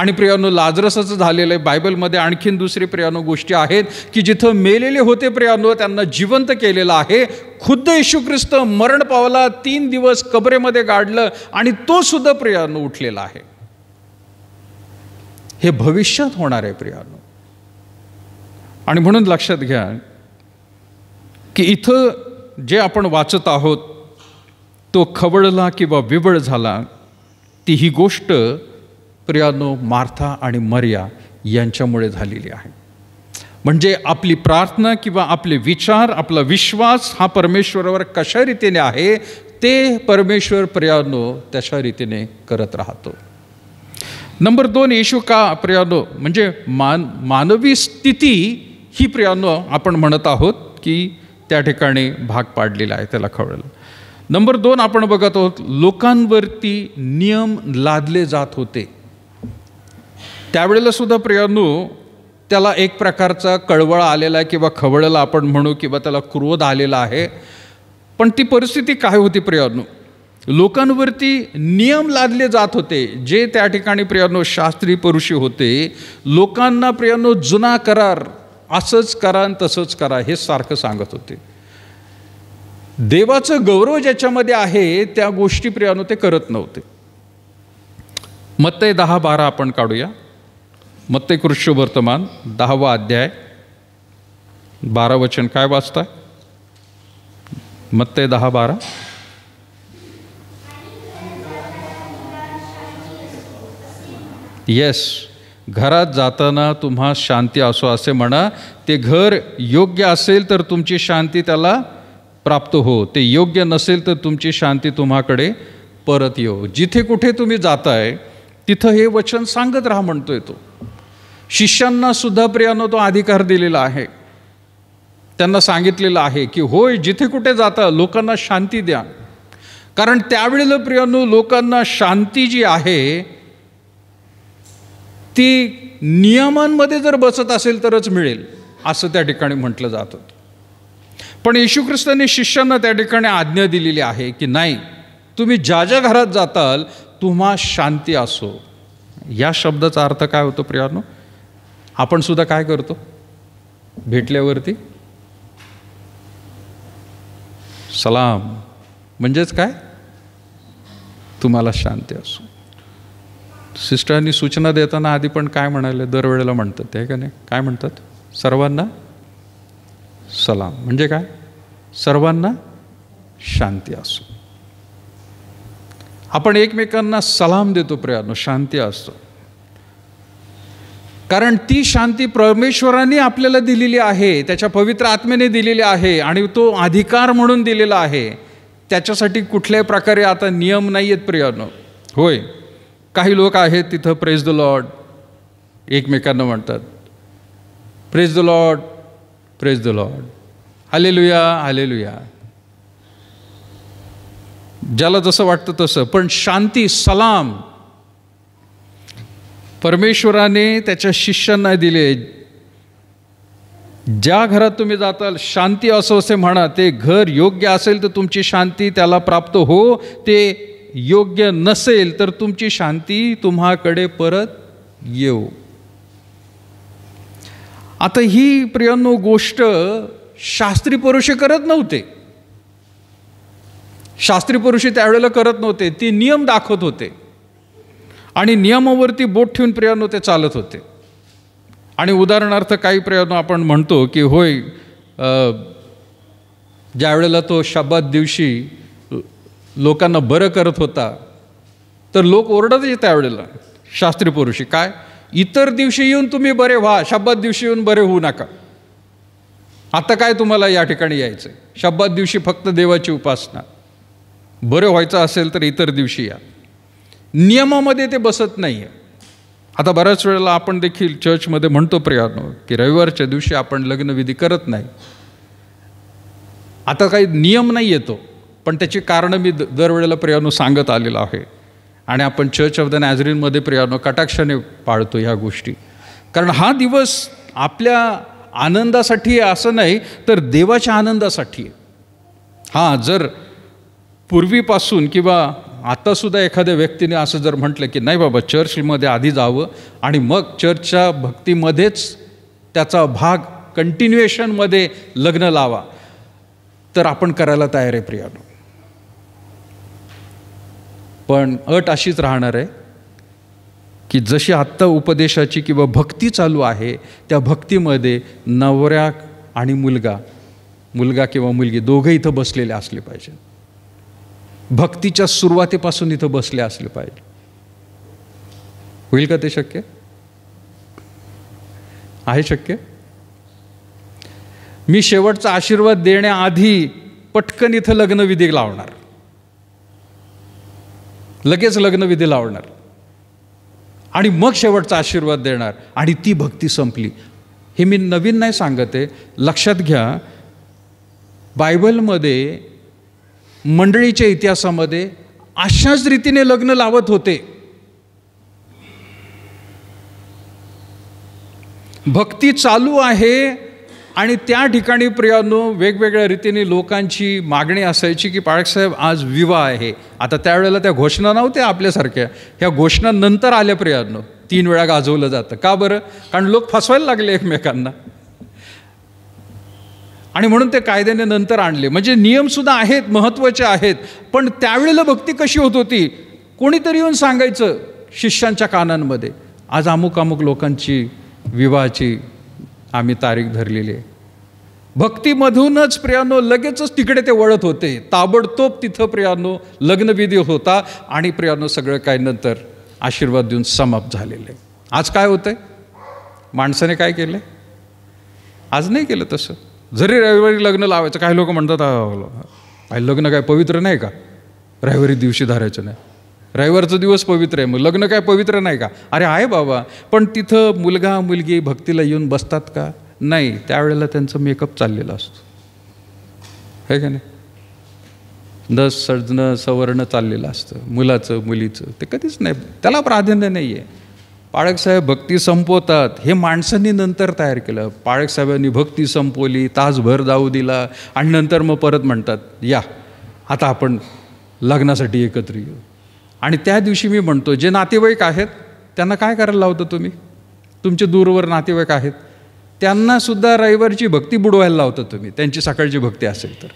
आणि प्रियानो लाजरसाचं झालेलं आहे बायबलमध्ये आणखीन दुसरी प्रियानो गोष्टी आहेत की जिथं मेलेले होते प्रियानो त्यांना जिवंत केलेलं आहे खुद्द येशू ख्रिस्त मरण पावला तीन दिवस कबरेमध्ये गाडलं आणि तो सुद्धा प्रियानो उठलेला आहे हे भविष्यात होणार आहे प्रियानो आणि म्हणून लक्षात घ्या की इथं जे आपण वाचत आहोत तो खवळला किंवा विवळ झाला ती ही गोष्ट प्रियानो मार्था आणि मर्या यांच्यामुळे झालेली आहे म्हणजे आपली प्रार्थना किंवा आपले विचार आपला विश्वास हा परमेश्वरावर कशा रीतीने आहे ते परमेश्वर प्रियानो तशा रीतीने करत राहतो नंबर दोन येशू का प्रियानो म्हणजे मान मानवी स्थिती ही प्रियानो आपण म्हणत आहोत की त्या ठिकाणी भाग पाडलेला आहे त्याला खवळलं नंबर दोन आपण बघत आहोत लोकांवरती नियम लादले जात होते त्यावेळेला सुद्धा प्रियानो त्याला एक प्रकारचा कळवळ आलेला आहे किंवा खवळला आपण म्हणू किंवा त्याला क्रोध आलेला आहे पण ती परिस्थिती काय होती प्रियानू लोकांवरती नियम लादले जात होते जे त्या ठिकाणी प्रियानो शास्त्री पुरुषी होते लोकांना प्रियानो जुना करार असंच करा आणि तसंच करा हे सारखं सांगत होते देवाचं गौरव ज्याच्यामध्ये आहे त्या गोष्टी प्रियानो ते करत नव्हते मत्तय दहा बारा आपण काढूया मत्ते कृष्य वर्तमान दहावा अध्याय बारा वचन काय वाचताय मत्तय दहा बारा येस घरात जाताना तुम्हा शांती असो असे म्हणा ते घर योग्य असेल तर तुमची शांती त्याला प्राप्त हो ते योग्य नसेल तर तुमची शांती तुम्हाकडे परत येऊ जिथे कुठे तुम्ही जाताय तिथं हे वचन सांगत राहा म्हणतोय तो शिष्यांना सुद्धा प्रियानं तो अधिकार दिलेला आहे त्यांना सांगितलेलं आहे की होय जिथे कुठे जाता लोकांना शांती द्या कारण त्यावेळेला प्रियानो लोकांना शांती जी आहे ती नियमांमध्ये जर बसत असेल तरच मिळेल असं त्या ठिकाणी म्हटलं जात होतं पण येशू ख्रिस्ताने शिष्यांना त्या ठिकाणी आज्ञा दिलेली आहे की नाही तुम्ही ज्या ज्या घरात जाताल तुम्हा शांती असो या शब्दाचा अर्थ काय होतो प्रियानो आपण सुद्धा काय करतो भेटल्यावरती सलाम म्हणजेच काय तुम्हाला शांती असो सिस्टरांनी सूचना देताना आधी पण काय म्हणाले दरवेळेला म्हणतात ते का नाही काय म्हणतात सर्वांना सलाम म्हणजे काय सर्वांना शांती असो आपण एकमेकांना सलाम देतो प्रयत्न शांती असतो कारण ती शांती परमेश्वराने आपल्याला दिलेली आहे त्याच्या पवित्र आत्मेने दिलेली आहे आणि तो अधिकार म्हणून दिलेला आहे त्याच्यासाठी कुठल्याही प्रकारे आता नियम नाही आहेत प्रियानो होय काही लोक आहेत तिथं प्रेज द लॉड एकमेकांना म्हणतात praise the Lord praise the Lord hallelujah hallelujah ज्याला जसं वाटतं तसं पण शांती सलाम परमेश्वराने त्याच्या शिष्यांना दिले ज्या घरात तुम्ही जाताल शांती असो असे म्हणा ते घर योग्य असेल तर तुमची शांती त्याला प्राप्त हो ते योग्य नसेल तर तुमची शांती तुम्हाकडे परत येऊ आता ही प्रियनो गोष्ट शास्त्री पुरुषे करत नव्हते शास्त्री पुरुषे त्यावेळेला करत नव्हते ती नियम दाखवत होते आणि नियमावरती बोट ठेवून प्रियांनो ते चालत होते आणि उदाहरणार्थ काही प्रयत्न आपण म्हणतो की होय ज्यावेळेला तो शब्दात दिवशी लोकांना बरं करत होता तर लोक ओरडत ओरडतच त्यावेळेला शास्त्री पुरुषी काय इतर दिवशी येऊन तुम्ही बरे व्हा शब्दात दिवशी येऊन बरे होऊ नका आता काय तुम्हाला या ठिकाणी यायचं आहे शब्दात दिवशी फक्त देवाची उपासना बरं व्हायचं असेल तर इतर दिवशी या नियमामध्ये ते बसत नाही आहे आता बऱ्याच वेळेला आपण देखील चर्चमध्ये म्हणतो प्रियानो की रविवारच्या दिवशी आपण लग्नविधी करत नाही आता काही नियम नाही येतो पण त्याची कारणं मी दरवेळेला प्रियानो सांगत आलेलं आहे आणि आपण चर्च ऑफ द नॅझरीनमध्ये प्रियानो कटाक्षाने पाळतो ह्या गोष्टी कारण हा दिवस आपल्या आनंदासाठी असं नाही तर देवाच्या आनंदासाठी हां जर पूर्वीपासून किंवा आत्तासुद्धा एखाद्या व्यक्तीने असं जर म्हटलं की नाही बाबा चर्चमध्ये आधी जावं आणि मग चर्चच्या भक्तीमध्येच त्याचा भाग कंटिन्युएशनमध्ये लग्न लावा तर आपण करायला तयार आहे प्रियानो पण अट अशीच राहणार आहे की जशी आत्ता उपदेशाची किंवा भक्ती चालू आहे त्या भक्तीमध्ये नवऱ्या आणि मुलगा मुलगा किंवा मुलगी दोघं इथं बसलेले असले पाहिजे भक्तीच्या सुरुवातीपासून इथं बसले असले पाहिजे होईल का ते शक्य आहे शक्य मी शेवटचा आशीर्वाद देण्याआधी पटकन इथं लग्नविधी लावणार लगेच लग्नविधी लावणार आणि मग शेवटचा आशीर्वाद देणार आणि ती भक्ती संपली हे मी नवीन नाही सांगत आहे लक्षात घ्या बायबलमध्ये मंडळीच्या इतिहासामध्ये अशाच रीतीने लग्न लावत होते भक्ती चालू आहे आणि त्या ठिकाणी प्रियानो वेगवेगळ्या रीतीने लोकांची मागणी असायची की पाळकसाहेब आज विवाह आहे आता त्यावेळेला त्या घोषणा नव्हत्या आपल्यासारख्या ह्या घोषणा नंतर आल्या प्रियानो तीन वेळा गाजवलं जातं का बरं कारण लोक फसवायला लागले एकमेकांना आणि म्हणून ते कायद्याने नंतर आणले म्हणजे नियमसुद्धा आहेत महत्त्वाचे आहेत पण त्यावेळेला भक्ती कशी होत होती कोणीतरी येऊन सांगायचं शिष्यांच्या कानांमध्ये आज अमुक अमुक लोकांची विवाहाची आम्ही तारीख धरलेली आहे भक्तीमधूनच प्रियानो लगेचच तिकडे ते वळत होते ताबडतोब तिथं प्रियानो लग्नविधी होता आणि प्रियानो सगळं काय नंतर आशीर्वाद देऊन समाप्त झालेलं आज काय होतं माणसाने काय केलं आज नाही केलं तसं जरी रविवारी लग्न लावायचं काही लोक म्हणतात लग्न काय पवित्र नाही का रविवारी दिवशी धारायचं नाही रविवारचा दिवस पवित्र आहे मग लग्न काय पवित्र नाही का अरे आहे बाबा पण तिथं मुलगा मुलगी भक्तीला येऊन बसतात का नाही त्यावेळेला त्यांचं मेकअप चाललेला असतो हे का नाही दस सजणं सवर्ण चाललेलं असतं मुलाचं मुलीचं ते कधीच नाही त्याला प्राधान्य नाही आहे पाळकसाहेब भक्ती संपवतात हे माणसांनी नंतर तयार केलं पाळकसाहेबांनी भक्ती संपवली तासभर जाऊ दिला आणि नंतर मग परत म्हणतात या आता आपण लग्नासाठी एकत्र येऊ आणि त्या दिवशी मी म्हणतो जे नातेवाईक आहेत त्यांना काय करायला लावतो तुम्ही तुमचे दूरवर नातेवाईक आहेत त्यांनासुद्धा रविवारची भक्ती बुडवायला लावता तुम्ही त्यांची सकाळची भक्ती असेल तर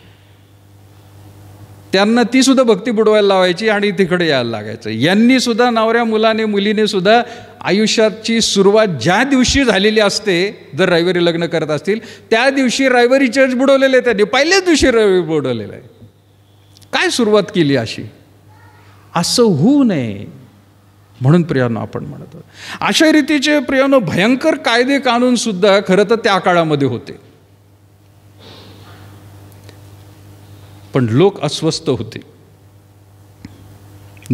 त्यांना तीसुद्धा भक्ती बुडवायला लावायची आणि तिकडे यायला लागायचं यांनीसुद्धा नवऱ्या मुलाने मुलीने सुद्धा आयुष्याची सुरुवात ज्या दिवशी झालेली असते जर रविवारी लग्न करत असतील त्या दिवशी रविवारी चर्च बुडवलेले त्यांनी पहिल्याच दिवशी रविवारी बुडवलेलं आहे काय सुरुवात केली अशी असं होऊ नये म्हणून प्रियानो आपण म्हणत अशा रीतीचे प्रियानं भयंकर कायदे कानूनसुद्धा खरं तर त्या काळामध्ये होते पण लोक अस्वस्थ होते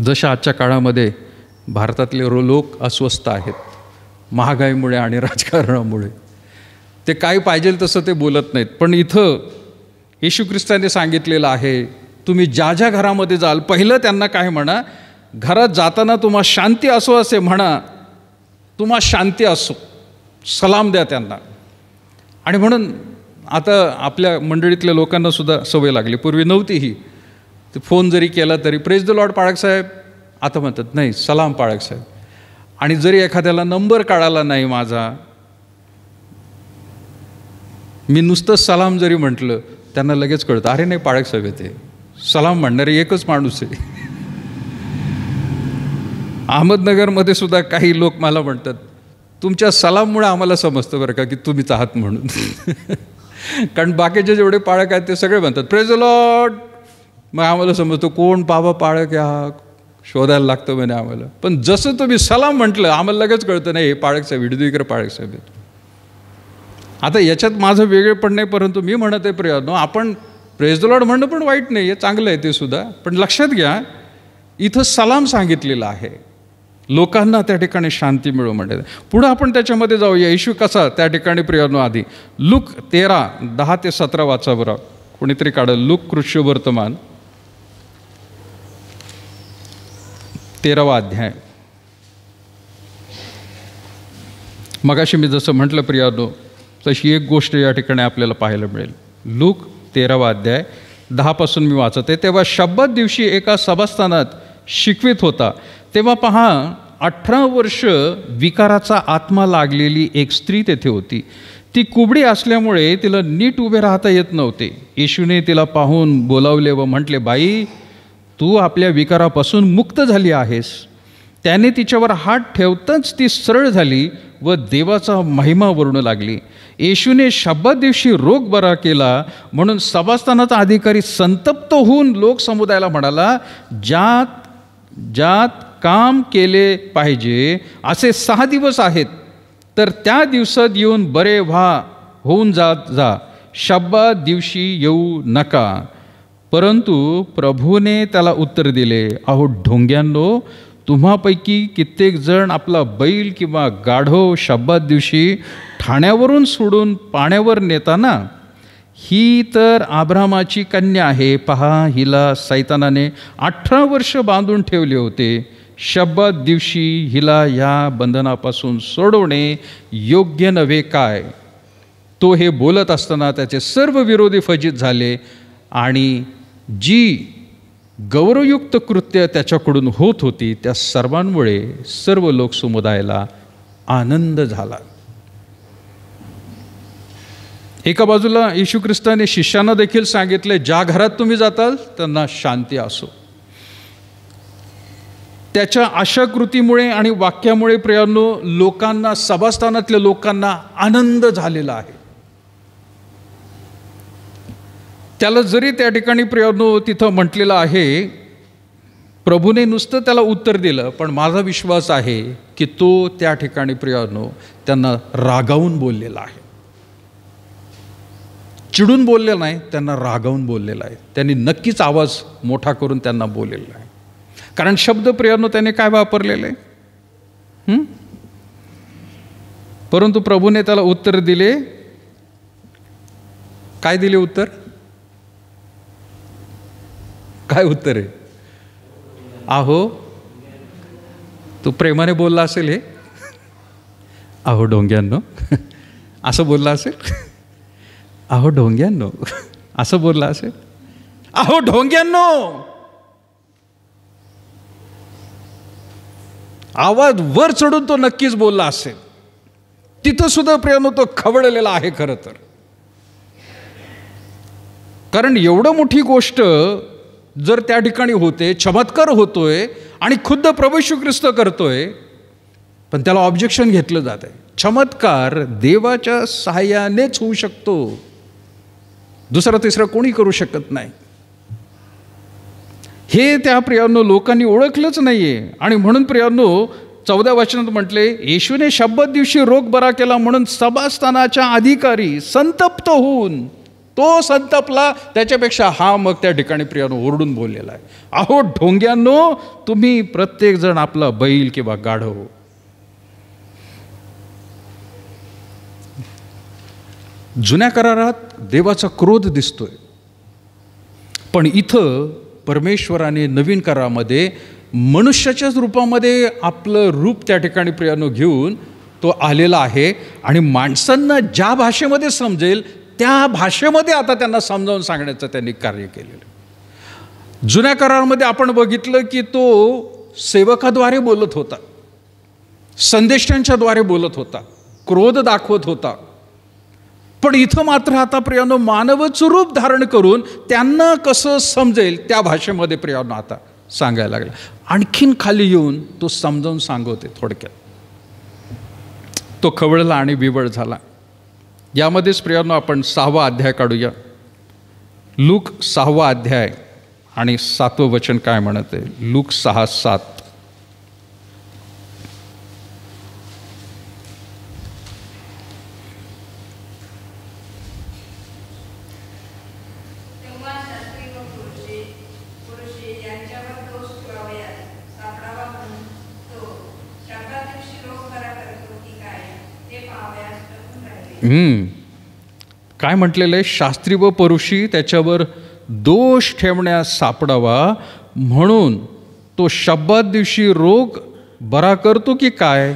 जशा आजच्या काळामध्ये भारतातले लोक अस्वस्थ आहेत महागाईमुळे आणि राजकारणामुळे ते काय पाहिजे तसं ते बोलत नाहीत पण इथं येशू ख्रिस्ताने सांगितलेलं आहे तुम्ही ज्या ज्या घरामध्ये जाल पहिलं त्यांना काय म्हणा घरात जाताना तुम्हा शांती असो असे म्हणा तुम्हा शांती असो सलाम द्या त्यांना आणि म्हणून आता आपल्या मंडळीतल्या लोकांनासुद्धा सवय लागली पूर्वी नव्हती ही ते फोन जरी केला तरी प्रेज द लॉर्ड पाळकसाहेब आता म्हणतात नाही सलाम पाळकसाहेब आणि जरी एखाद्याला नंबर काढला नाही माझा मी नुसतं सलाम जरी म्हटलं त्यांना लगेच कळतं अरे नाही पाळकसाहेब येते सलाम म्हणणारे एकच माणूस आहे अहमदनगरमध्ये सुद्धा काही लोक मला म्हणतात तुमच्या सलाममुळे आम्हाला समजतं बरं का की तुम्हीच आहात म्हणून कारण बाकीचे जेवढे पाळक आहेत ते सगळे म्हणतात प्रेज लॉट मग आम्हाला समजतो कोण बाबा पाळक या शोधायला लागतं म्हणे आम्हाला पण जसं तुम्ही सलाम म्हटलं आम्हाला लगेच कळतं नाही हे पाळक साहेब पाळक साहेब आता याच्यात माझं वेगळे पण नाही परंतु मी म्हणत आहे प्रयत्न आपण प्रेज द लॉर्ड म्हणणं पण वाईट नाही आहे चांगलं आहे ते सुद्धा पण लक्षात घ्या इथं सलाम सांगितलेला आहे लोकांना त्या ठिकाणी शांती मिळो म्हणजे पुढं आपण त्याच्यामध्ये जाऊया येशू कसा त्या ठिकाणी प्रियानो आधी लुक तेरा दहा ते सतरा वाचा बरं कोणीतरी काढलं लुक कृष्य वर्तमान तेरावा अध्याय मगाशी मी जसं म्हटलं प्रियानो तशी एक गोष्ट या ठिकाणी आपल्याला पाहायला मिळेल लुक तेरावा अध्याय दहापासून मी वाचते तेव्हा शब्बत दिवशी एका सभास्थानात शिकवित होता तेव्हा पहा अठरा वर्ष विकाराचा आत्मा लागलेली एक स्त्री तेथे होती ती कुबडी असल्यामुळे तिला नीट उभे राहता येत नव्हते येशूने तिला पाहून बोलावले व म्हटले बाई तू आपल्या विकारापासून मुक्त झाली आहेस त्याने तिच्यावर हात ठेवताच ती सरळ झाली व देवाचा महिमा वरणू लागली येशूने शब्द दिवशी रोग बरा केला म्हणून सभास्थानाचा अधिकारी संतप्त होऊन लोकसमुदायाला म्हणाला ज्यात ज्यात काम केले पाहिजे असे सहा दिवस आहेत तर त्या दिवसात येऊन बरे व्हा होऊन जात जा शब्बा दिवशी येऊ नका परंतु प्रभूने त्याला उत्तर दिले अहो ढोंग्यांनो तुम्हापैकी कित्येक जण आपला बैल किंवा गाढो शब्दात दिवशी ठाण्यावरून सोडून पाण्यावर नेताना ही तर आभ्रामाची कन्या आहे पहा हिला सैतानाने अठरा वर्ष बांधून ठेवले होते शब्दात दिवशी हिला या बंधनापासून सोडवणे योग्य नव्हे काय तो हे बोलत असताना त्याचे सर्व विरोधी फजित झाले आणि जी गौरवयुक्त कृत्य त्याच्याकडून होत होती त्या सर्वांमुळे सर्व लोक समुदायाला आनंद झाला एका बाजूला येशू ख्रिस्ताने शिष्यांना देखील सांगितले ज्या घरात तुम्ही जाताल त्यांना शांती असो त्याच्या अशा कृतीमुळे आणि वाक्यामुळे प्रियांनो लोकांना सभास्थानातल्या लोकांना आनंद झालेला आहे त्याला जरी त्या ठिकाणी प्रियानो तिथं म्हटलेलं आहे प्रभूने नुसतं त्याला उत्तर दिलं पण माझा विश्वास आहे की तो त्या ठिकाणी प्रियानो त्यांना रागावून बोललेला आहे चिडून बोलले नाही त्यांना रागावून बोललेला आहे त्यांनी नक्कीच आवाज मोठा करून त्यांना बोललेला आहे कारण शब्द प्रियानो त्याने काय वापरलेले परंतु प्रभूने त्याला उत्तर दिले काय दिले उत्तर काय उत्तर आहे आहो तू प्रेमाने बोलला असेल हे आहो ढोंग्यांनो असं बोलला असेल आहो ढोंग्यांनो असं बोलला असेल आहो ढोंग्यांनो आवाज वर चढून तो नक्कीच बोलला असेल तिथं सुद्धा प्रेम तो खवळलेला आहे खरं तर कारण एवढं मोठी गोष्ट जर त्या ठिकाणी होते चमत्कार होतोय आणि खुद्द प्रभू ख्रिस्त करतोय पण त्याला ऑब्जेक्शन घेतलं जात आहे चमत्कार देवाच्या सहाय्यानेच होऊ शकतो दुसरा तिसरा कोणी करू शकत नाही हे त्या प्रियांनो लोकांनी ओळखलंच नाहीये आणि म्हणून प्रियांनो चौदा वचनात म्हटले येशूने शब्द दिवशी रोग बरा केला म्हणून सभास्थानाच्या अधिकारी संतप्त होऊन तो संतपला त्याच्यापेक्षा हा मग त्या ठिकाणी प्रियानं ओरडून बोललेला आहे अहो ढोंग्यांनो तुम्ही प्रत्येकजण आपला बैल किंवा गाढव हो। जुन्या करारात देवाचा क्रोध दिसतोय पण इथं परमेश्वराने नवीन करारामध्ये मनुष्याच्याच रूपामध्ये आपलं रूप त्या ठिकाणी प्रियानो घेऊन तो आलेला आहे आणि माणसांना ज्या भाषेमध्ये समजेल त्या भाषेमध्ये आता त्यांना समजावून सांगण्याचं त्यांनी कार्य केलेलं जुन्या करारमध्ये आपण बघितलं की तो सेवकाद्वारे बोलत होता संदेशांच्याद्वारे बोलत होता क्रोध दाखवत होता पण इथं मात्र आता प्रियानो मानवच रूप धारण करून त्यांना कसं समजेल त्या भाषेमध्ये प्रियानो आता सांगायला लागला आणखीन खाली येऊन तो समजावून सांगवते थोडक्यात तो खवळला आणि विवळ झाला यामध्येच प्रियानो आपण सहावा अध्याय काढूया लूक सहावा अध्याय आणि सातवं वचन काय म्हणत आहे लूक सहा सात काय म्हटलेलं आहे शास्त्री व परुषी त्याच्यावर दोष ठेवण्यास सापडावा म्हणून तो शब्दात दिवशी रोग बरा करतो की काय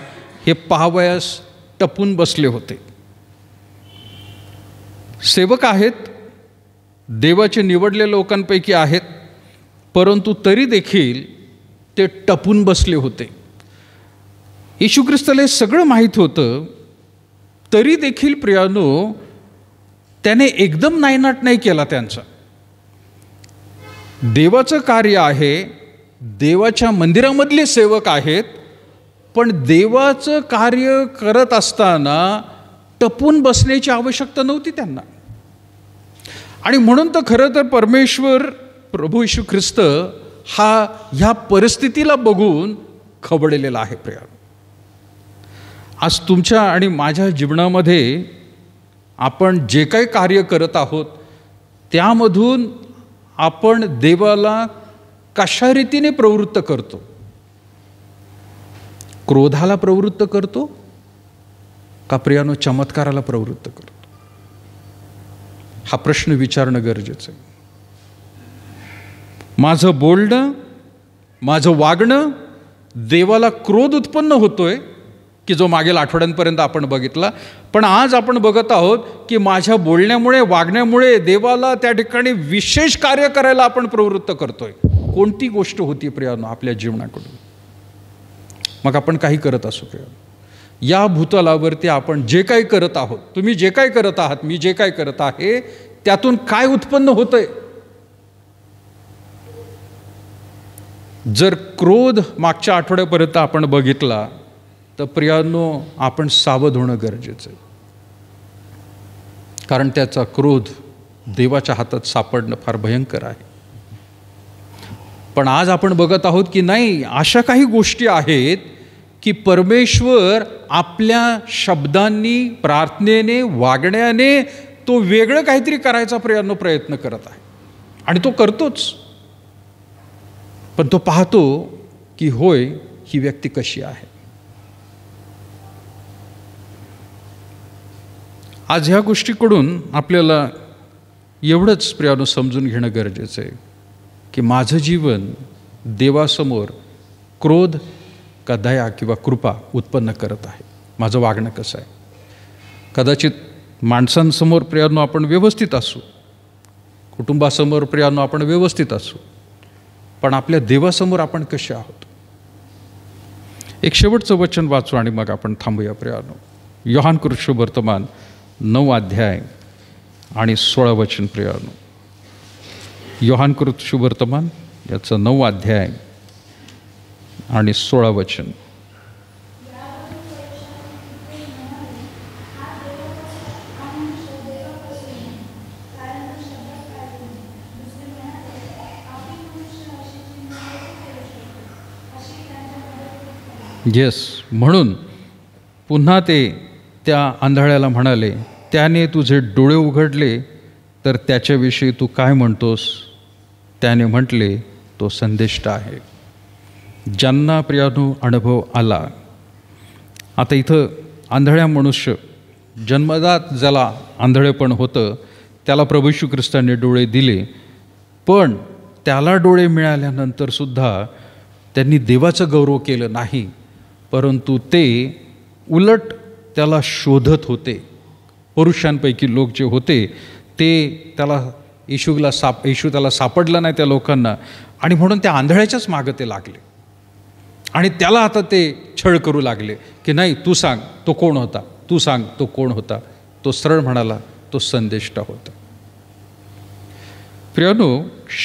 हे पाहावयास टपून बसले होते सेवक आहेत देवाचे निवडले लोकांपैकी आहेत परंतु तरी देखील ते टपून बसले होते येशू ख्रिस्ताला सगळं माहीत होतं तरी देखील प्रियानो त्याने एकदम नायनाट नाही केला त्यांचा देवाचं कार्य आहे देवाच्या मंदिरामधले सेवक आहेत पण देवाचं कार्य करत असताना टपून बसण्याची आवश्यकता नव्हती त्यांना आणि म्हणून तर खरं तर परमेश्वर प्रभू ख्रिस्त हा ह्या परिस्थितीला बघून खबडलेला आहे प्रियानो आज तुमच्या आणि माझ्या जीवनामध्ये आपण जे काही कार्य करत आहोत त्यामधून आपण देवाला कशा रीतीने प्रवृत्त करतो क्रोधाला प्रवृत्त करतो का प्रियानो चमत्काराला प्रवृत्त करतो हा प्रश्न विचारणं गरजेचं आहे माझं बोलणं माझं वागणं देवाला क्रोध उत्पन्न होतोय की जो मागील आठवड्यांपर्यंत आपण बघितला पण आज आपण बघत आहोत की माझ्या बोलण्यामुळे वागण्यामुळे देवाला त्या ठिकाणी विशेष कार्य करायला आपण प्रवृत्त करतोय कोणती गोष्ट होती प्रियानो आपल्या जीवनाकडून मग आपण काही करत असू प्रिया या भूतलावरती आपण जे काही करत आहोत तुम्ही जे काय करत आहात मी जे काय करत आहे त्यातून काय उत्पन्न होतंय जर क्रोध मागच्या आठवड्यापर्यंत आपण बघितला तर प्रियांनो आपण सावध होणं गरजेचं आहे कारण त्याचा क्रोध देवाच्या हातात सापडणं फार भयंकर आहे पण आज आपण बघत आहोत की नाही अशा काही गोष्टी आहेत की परमेश्वर आपल्या शब्दांनी प्रार्थनेने वागण्याने तो वेगळं काहीतरी करायचा प्रयत्न प्रयत्न करत आहे आणि तो करतोच पण तो पाहतो की होय ही व्यक्ती कशी आहे आज ह्या गोष्टीकडून आपल्याला एवढंच प्रियानं समजून घेणं गरजेचं आहे की माझं जीवन देवासमोर क्रोध का दया किंवा कृपा उत्पन्न करत आहे माझं वागणं कसं आहे कदाचित माणसांसमोर प्रियानं आपण व्यवस्थित असू कुटुंबासमोर प्रियानं आपण व्यवस्थित असू पण आपल्या देवासमोर आपण कसे आहोत एक शेवटचं वचन वाचू आणि मग आपण थांबूया प्रियानो योहान कृष्ण वर्तमान नऊ अध्याय आणि सोळा वचन प्रियानो योहानकृत शुभवर्तमान याचं नऊ अध्याय आणि सोळा वचन येस म्हणून पुन्हा ते त्या आंधळ्याला म्हणाले त्याने तुझे डोळे उघडले तर त्याच्याविषयी तू काय म्हणतोस त्याने म्हटले तो संदिष्ट आहे ज्यांना प्रियानु अनुभव आला आता इथं आंधळ्या मनुष्य जन्मदात ज्याला आंधळेपण होतं त्याला प्रभू ख्रिस्ताने डोळे दिले पण त्याला डोळे मिळाल्यानंतरसुद्धा त्यांनी देवाचं गौरव केलं नाही परंतु ते उलट त्याला शोधत होते पुरुषांपैकी लोक जे होते ते त्याला येशूला साप येशू त्याला सापडला नाही त्या लोकांना आणि म्हणून त्या आंधळ्याच्याच मागं ते लागले आणि त्याला आता ते छळ करू लागले की नाही तू सांग तो कोण होता तू सांग तो कोण होता तो सरळ म्हणाला तो संदेष्ट होता प्रियानो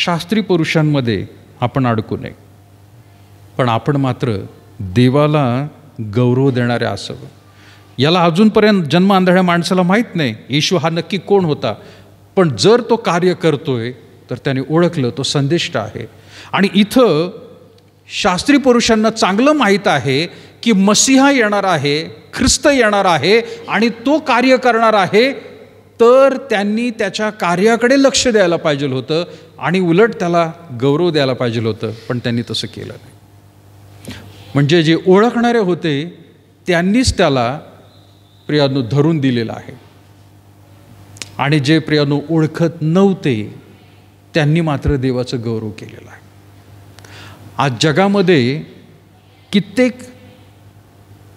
शास्त्री पुरुषांमध्ये आपण अडकू नये पण आपण मात्र देवाला गौरव देणारे असावं याला अजूनपर्यंत जन्म आंधळ्या माणसाला माहीत नाही येशू हा नक्की कोण होता पण जर तो कार्य करतोय तर त्याने ओळखलं तो संदिष्ट आहे आणि इथं शास्त्री पुरुषांना चांगलं माहीत आहे की मसीहा येणार आहे ख्रिस्त येणार आहे आणि तो कार्य करणार आहे तर त्यांनी त्याच्या कार्याकडे लक्ष द्यायला पाहिजे होतं आणि उलट त्याला गौरव द्यायला पाहिजे होतं पण त्यांनी तसं केलं नाही म्हणजे जे ओळखणारे होते त्यांनीच त्याला प्रियानो धरून दिलेलं आहे आणि जे प्रियानो ओळखत नव्हते त्यांनी मात्र देवाचं गौरव केलेलं आहे आज जगामध्ये कित्येक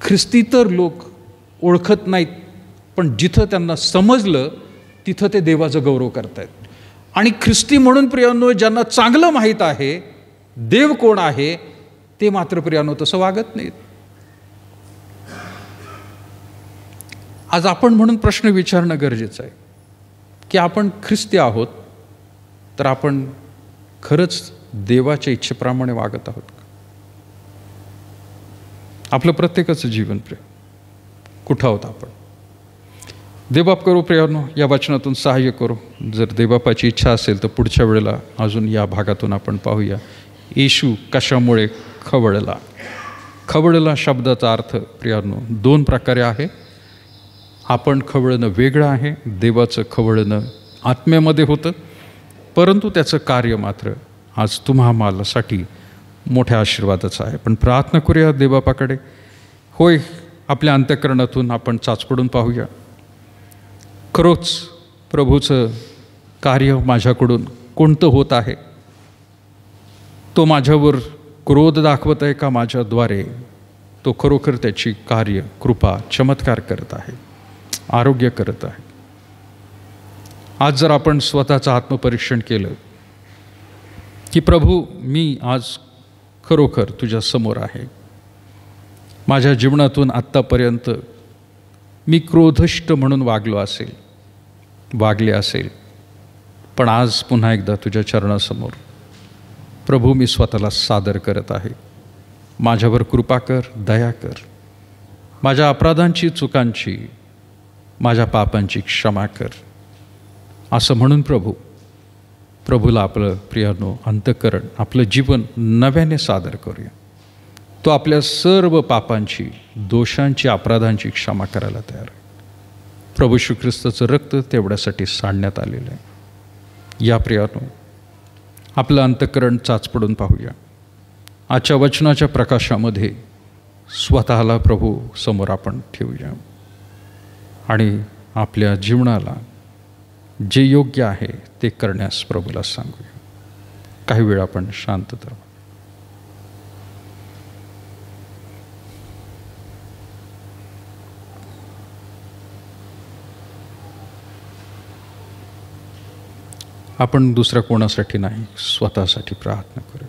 ख्रिस्ती तर लोक ओळखत नाहीत पण जिथं त्यांना समजलं तिथं ते देवाचं गौरव करतायत आणि ख्रिस्ती म्हणून प्रियानो ज्यांना चांगलं माहीत आहे देव कोण आहे ते मात्र प्रियानो तसं वागत नाहीत आज आपण म्हणून प्रश्न विचारणं गरजेचं आहे की आपण ख्रिस्ती आहोत तर आपण खरंच देवाच्या इच्छेप्रमाणे वागत आहोत आपलं प्रत्येकाचं जीवन प्रेम कुठं आहोत आपण देवाप करू प्रियानो या वाचनातून सहाय्य करू जर देवापाची इच्छा असेल तर पुढच्या वेळेला अजून या भागातून आपण पाहूया येशू कशामुळे खवळला खवळला शब्दाचा अर्थ प्रियानो दोन प्रकारे आहे आपण खवळणं वेगळं आहे देवाचं खवळणं आत्म्यामध्ये होतं परंतु त्याचं कार्य मात्र आज तुम्हा मालासाठी मोठ्या आशीर्वादाचं आहे पण प्रार्थना करूया देवापाकडे होय आपल्या अंत्यकरणातून आपण चाचपडून पाहूया खरोच प्रभूचं कार्य माझ्याकडून कोणतं होत आहे तो माझ्यावर क्रोध दाखवत आहे का माझ्याद्वारे तो खरोखर त्याची कार्य कृपा चमत्कार करत आहे आरोग्य करत आहे आज जर आपण स्वतःचं आत्मपरीक्षण केलं की प्रभू मी आज खरोखर तुझ्या समोर आहे माझ्या जीवनातून आत्तापर्यंत मी क्रोधष्ट म्हणून वागलो असेल वागले असेल पण आज पुन्हा एकदा तुझ्या चरणासमोर प्रभू मी स्वतःला सादर करत आहे माझ्यावर कृपा कर दया कर माझ्या अपराधांची चुकांची माझ्या पापांची क्षमा कर असं म्हणून प्रभू प्रभूला आपलं प्रियानो अंतकरण आपलं जीवन नव्याने सादर करूया तो आपल्या सर्व पापांची दोषांची अपराधांची क्षमा करायला तयार आहे प्रभू श्रीख्रिस्ताचं रक्त तेवढ्यासाठी सांडण्यात आलेलं आहे या प्रियानो आपलं अंतकरण चाचपडून पाहूया आजच्या वचनाच्या प्रकाशामध्ये स्वतःला प्रभू समोर आपण ठेवूया आणि आपल्या जीवनाला जे योग्य आहे ते करण्यास प्रभूला सांगूया काही वेळ आपण शांत शांतता आपण दुसऱ्या कोणासाठी नाही स्वतःसाठी प्रार्थना करू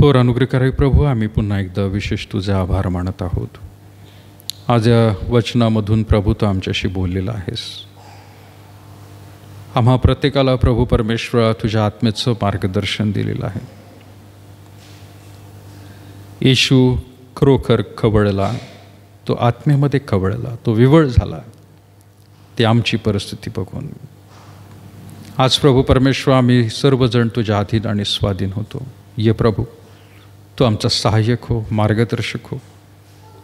थोर अनुग्रहकारक प्रभू आम्ही पुन्हा एकदा विशेष तुझे आभार मानत आहोत आज या वचनामधून प्रभू तू आमच्याशी बोललेला आहेस आम्हा प्रत्येकाला प्रभू परमेश्वर तुझ्या आत्मेचं मार्गदर्शन दिलेलं आहे येशू खरोखर खवळला तो आत्मेमध्ये खवळला तो विवळ झाला ते आमची परिस्थिती बघून आज प्रभू परमेश्वर आम्ही सर्वजण तुझ्या अधीन आणि स्वाधीन होतो ये प्रभू तो आमचा सहाय्यक हो मार्गदर्शक हो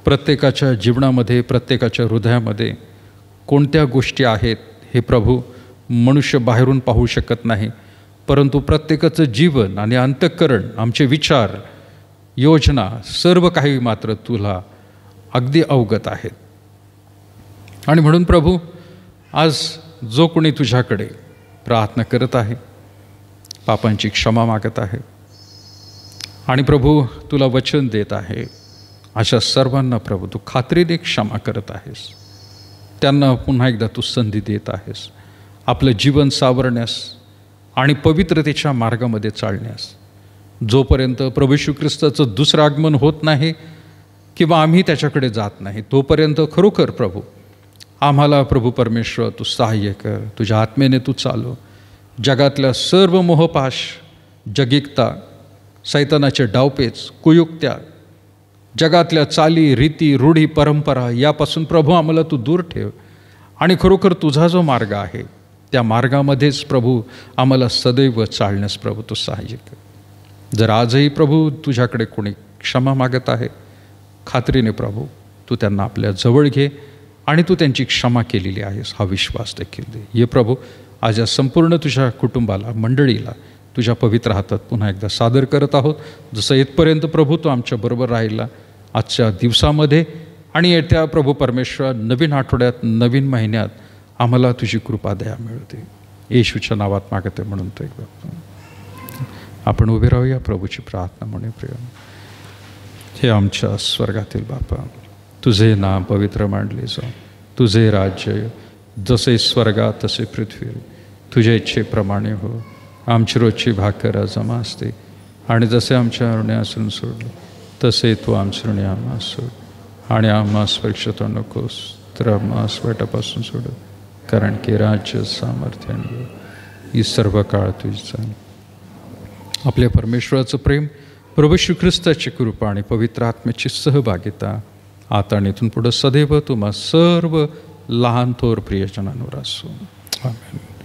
प्रत्येकाच्या जीवनामध्ये प्रत्येकाच्या हृदयामध्ये कोणत्या गोष्टी आहेत हे प्रभू मनुष्य बाहेरून पाहू शकत नाही परंतु प्रत्येकाचं जीवन आणि अंतःकरण आमचे विचार योजना सर्व काही मात्र तुला अगदी अवगत आहेत आणि म्हणून प्रभू आज जो कोणी तुझ्याकडे प्रार्थना करत आहे पापांची क्षमा मागत आहे आणि प्रभू तुला वचन देत आहे अशा सर्वांना प्रभू तू खात्रीने क्षमा करत आहेस त्यांना पुन्हा एकदा तू संधी देत आहेस आपलं जीवन सावरण्यास आणि पवित्रतेच्या मार्गामध्ये चालण्यास जोपर्यंत प्रभू ख्रिस्ताचं दुसरं आगमन होत नाही किंवा आम्ही त्याच्याकडे जात नाही तोपर्यंत खरोखर प्रभू आम्हाला प्रभू परमेश्वर तू सहाय्य कर तुझ्या आत्मेने तू चालू जगातल्या सर्व मोहपाश जगिकता सैतानाचे डावपेच कुयुक्त्या जगातल्या चाली रीती रूढी परंपरा यापासून प्रभू आम्हाला तू दूर ठेव आणि खरोखर तुझा जो मार्ग आहे त्या मार्गामध्येच प्रभू आम्हाला सदैव चालण्यास प्रभू तू कर जर आजही प्रभू तुझ्याकडे कोणी क्षमा मागत आहे खात्रीने प्रभू तू त्यांना आपल्या जवळ घे आणि तू त्यांची क्षमा केलेली आहेस हा विश्वास देखील दे ये प्रभू आज या संपूर्ण तुझ्या कुटुंबाला मंडळीला तुझ्या पवित्र हातात पुन्हा एकदा सादर करत आहोत जसं येतपर्यंत प्रभू तो आमच्याबरोबर राहिला आजच्या दिवसामध्ये आणि येत्या प्रभू परमेश्वर नवीन आठवड्यात नवीन महिन्यात आम्हाला तुझी कृपा दया मिळते येशूच्या नावात मागते म्हणून तो एक आपण उभे राहूया प्रभूची प्रार्थना म्हणे प्रिय हे आमच्या स्वर्गातील बापा तुझे नाम पवित्र मांडले जा तुझे राज्य जसे स्वर्गात तसे पृथ्वी तुझ्या इच्छेप्रमाणे हो आमची रोजची भाकर जमा असते आणि जसे आमच्या ऋण्यासून सोडलं तसे तू आमचे ऋणे आम्हा सोड आणि आम्हा परीक्षतो नकोस तर आम्हा सोड कारण की राज्य सामर्थ्य ही सर्व काळ जाण आपल्या परमेश्वराचं प्रेम प्रभू श्रीख्रिस्ताची कृपा आणि पवित्र आत्म्याची सहभागिता आता आणि इथून पुढं सदैव तुम्हा सर्व लहान थोर प्रियजनांवर असो आमेन